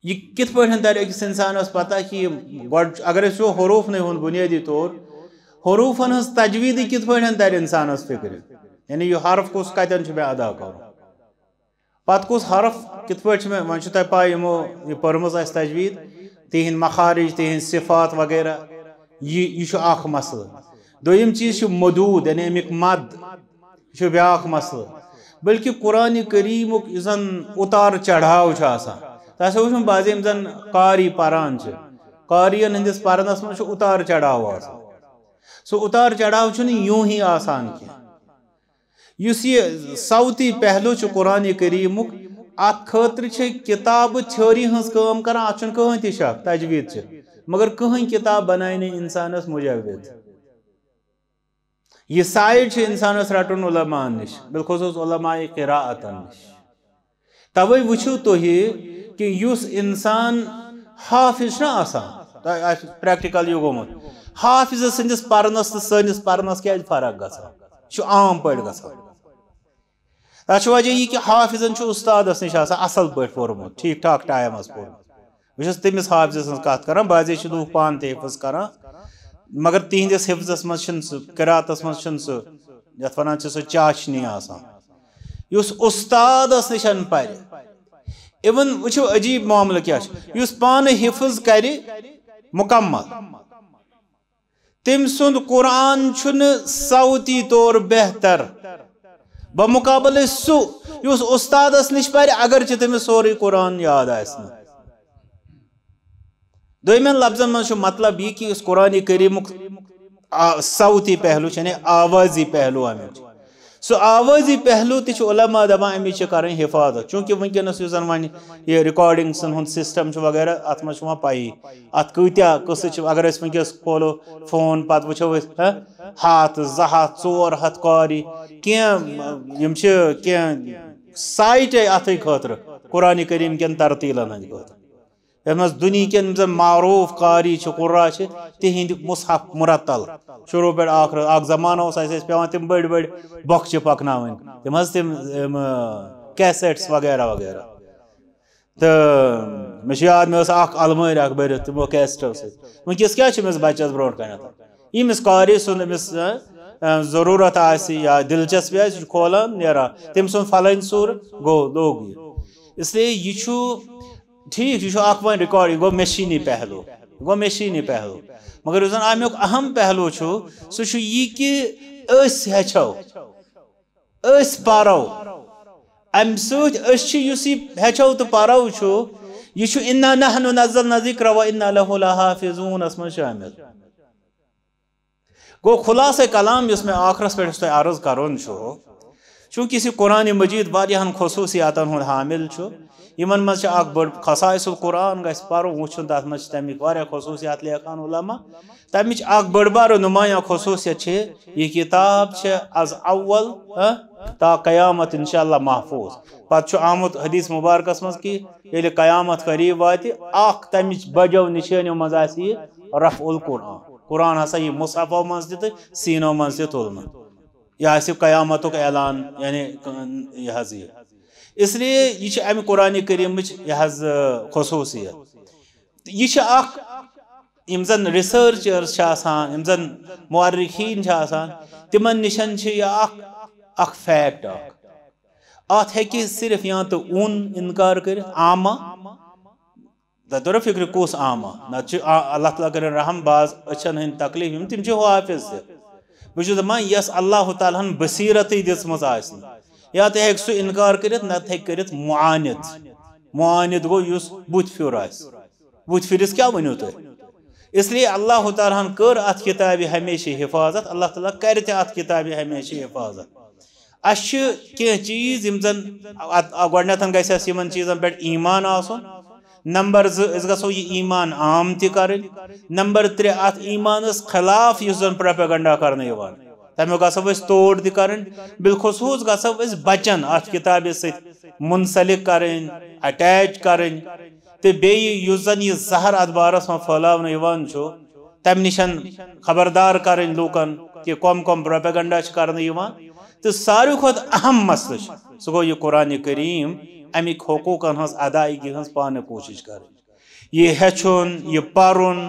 یہ کت تر اکس انسان پتہ کہ گھر حروف نئی ہوں بنیادی طور حروفن تجوید کت پن تر انسان فکر یعنی یہ حرف کس کتن ادا حرف کت پی و تھی پائی پہ تجوید تہند مخارج تہند صفات وغیرہ یہ یہ مسل مدود یعنی امیک یہ بیاق مسل بلکہ قرآن کریم اتار چڑھاؤ تاسو وشم بازیم زن قاری پاران چھ قاری ہندس پاران اس من اتار چڑھاو آس سو اتار چڑھاو چھ یوں ہی آسان کی یوس یہ سوتی پہلو چھ قران کریم مک آت خطر چھ کتاب چھری ہنس کام کر اچن کہ تہ شک تجوید چھ مگر کہیں کتاب بنائی نے انسانس مجوید یہ سائڈ چھ انسانس رٹن علماء نش بالخصوص علماء قراءتن نش توئی وچھو تو ہی کہ اس انسان حافظ نہ آسا پریکٹیکل یہ گومت حافظ سندس پرنس تو سنس پرنس کیا فرق گسا چھو عام پڑھ گسا اچھا وجہ یہ کہ حافظن چھو استاد اس نش آسا اصل پڑھ پورمت ٹھیک ٹھاک ٹائم اس پورمت بچس تمس حافظ سنس کات کرن بازی چھو لوگ پان تے حفظ کرن مگر تہندس حفظ اس مشن سو قرات اس مشن سو یتھ ونان چھو چاشنی آسا یہ اس استاد اس نشن پڑھ ایون مجھو عجیب معاملہ کیا چھو یو اس پان حفظ کری مکمل تم سند قرآن چھن سوتی طور بہتر بمقابل مقابل سو یو اس استاد اس نش پاری اگر چھتے میں سوری قرآن یاد آئے سن دوئی میں لبزن من شو مطلب یہ کی اس قرآن یہ کری سوتی پہلو چھنے یعنی آوازی پہلو آمی چھنے سو آوازی پہلو تی چھو علماء دبان امی چھ کریں حفاظت چونکہ ونکہ نسو زنوانی یہ ریکارڈنگ سن ہون سسٹم چھو وغیرہ آتما چھو ماں پائی آت کوئی تیا کسی چھو اگر اس ونکہ کولو فون پات بچھو ہاتھ زہات سور ہاتھ کاری کیاں یمچہ کیاں سائٹ ہے آتھائی خاطر قرآن کریم کیاں ترتیلہ نہیں خاطر یمس دنیا کن زن معروف قاری قرا تہند مصحف مرتل شروع پہ آخر اخ زمانہ اس پیوان تم بڑ بڑ بخچہ پکناون تم حض تم کیسٹس وغیرہ وغیرہ تو مجھے یاد مے اخ المر اخ بھرت تمو کیسٹو سۭتۍ وٕنکیٚس کیٛاہ چھُ أمِس بچس برونٛٹھ کنٮ۪تھ ییٚمِس قاری سُنٛد ضرورت ضروٗرت آسہِ یا دِلچسپی آسہِ یہِ چھُ کھولان نیران تٔمۍ سن فلٲنۍ سور گو لوگ یہِ اس لیے یہ چھُ ٹھیک یہ اخ ون رکارڈ یہ گو مشینی پہلو یہ گو مشینی پہلو مگر یس امیک اہم پہلو سہ یہ کہ ہچو اس پارو ام سس یہ ہچو تو پارو یہ انا نحن نزلنا ذکر و انا له لحافظون اس من شامل گو خلاصہ کلام اس میں آخرس پہ تہ عرض کرن چھو چونکہ اس قرآن مجید وایا خصوصیاتن حامل منجھ بڑ خصائص القرآن گز پچھن تک من تمکہ خصوصیات لکھا علامہ تم بڑ بار نمایاں خصوصیت یہ کتاب ہے از اول تا قیامت انشاءاللہ محفوظ محفوظ چھو آمد حدیث مبارکس مہل قیامت قریب وات تم بجو نشانی مزاسی رفع القرآن قرآن ہسا یہ مزدی تھی سینہ مزدی تلمت یہ صرف قیامتک اعلان یعنی یہ حض یہ اس لیے یہ ام قرآن کریم یہ حض خصوصیت یہ اخ یم زن ریسرچرس آسان یم زن معرخین آسان تم نشن اخ اخ فیکٹ اخ ات ہکہ صرف یا تو اون انکار کر عام دور فکر کس عام نت اللہ تعالیٰ کر رحم باز اچھن ہند تکلیف تم حافظ تک بجو دمان یس اللہ تعالیٰ بصیرتی دسمز آسی یا تہ ایک سو انکار کرت نہ تہ کرت معاند معاند گو یس بوت فیور آس بوت فیرس کیا ونیو تو اس لئے اللہ تعالیٰ ہن کر ات کتابی ہمیشہ حفاظت اللہ تعالیٰ کرت ات کتابی ہمیشہ حفاظت اشی کی چیز امزن اگوڑنیتن گیسے سیمن چیزن بیٹ ایمان آسون نمبر زو یہ ایمان عام تھی نمبر ترے ات ایمانس خلاف زن پروپنڈا کرنے تمیک توڑ تور تر بالخصوص اس بچن ات کتاب ست منسلک کریں اٹیچ کریں یہ زہر ات بارس مجھ پھل تم نشن خبردار کریں لوکن کہ کم کم پروپگنڈا کے کرنے تو ساری کھت اہم مسئلہ سہ گو یہ قرآن کریم امیک حقوقن ہز ادائیگی ہز پانے کوشش کریں یہ پارن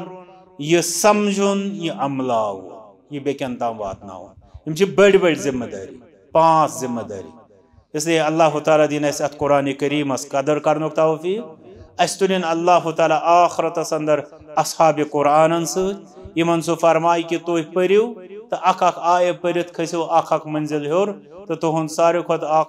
یہ سمجھن یہ عملاو یہ بیان وات چھے بڑی بڑ ذمہ داری پانچ ذمہ داری اس لیے اللہ تعالیٰ اس ات قرآن کریم اس قدر کرنک توفیق اس تلین اللہ تعالیٰ اس اندر اصحاب قرآن سمن سہ فرمائی کہ تی پوائ اک اک منزل ہور ہن ساروی خود اخ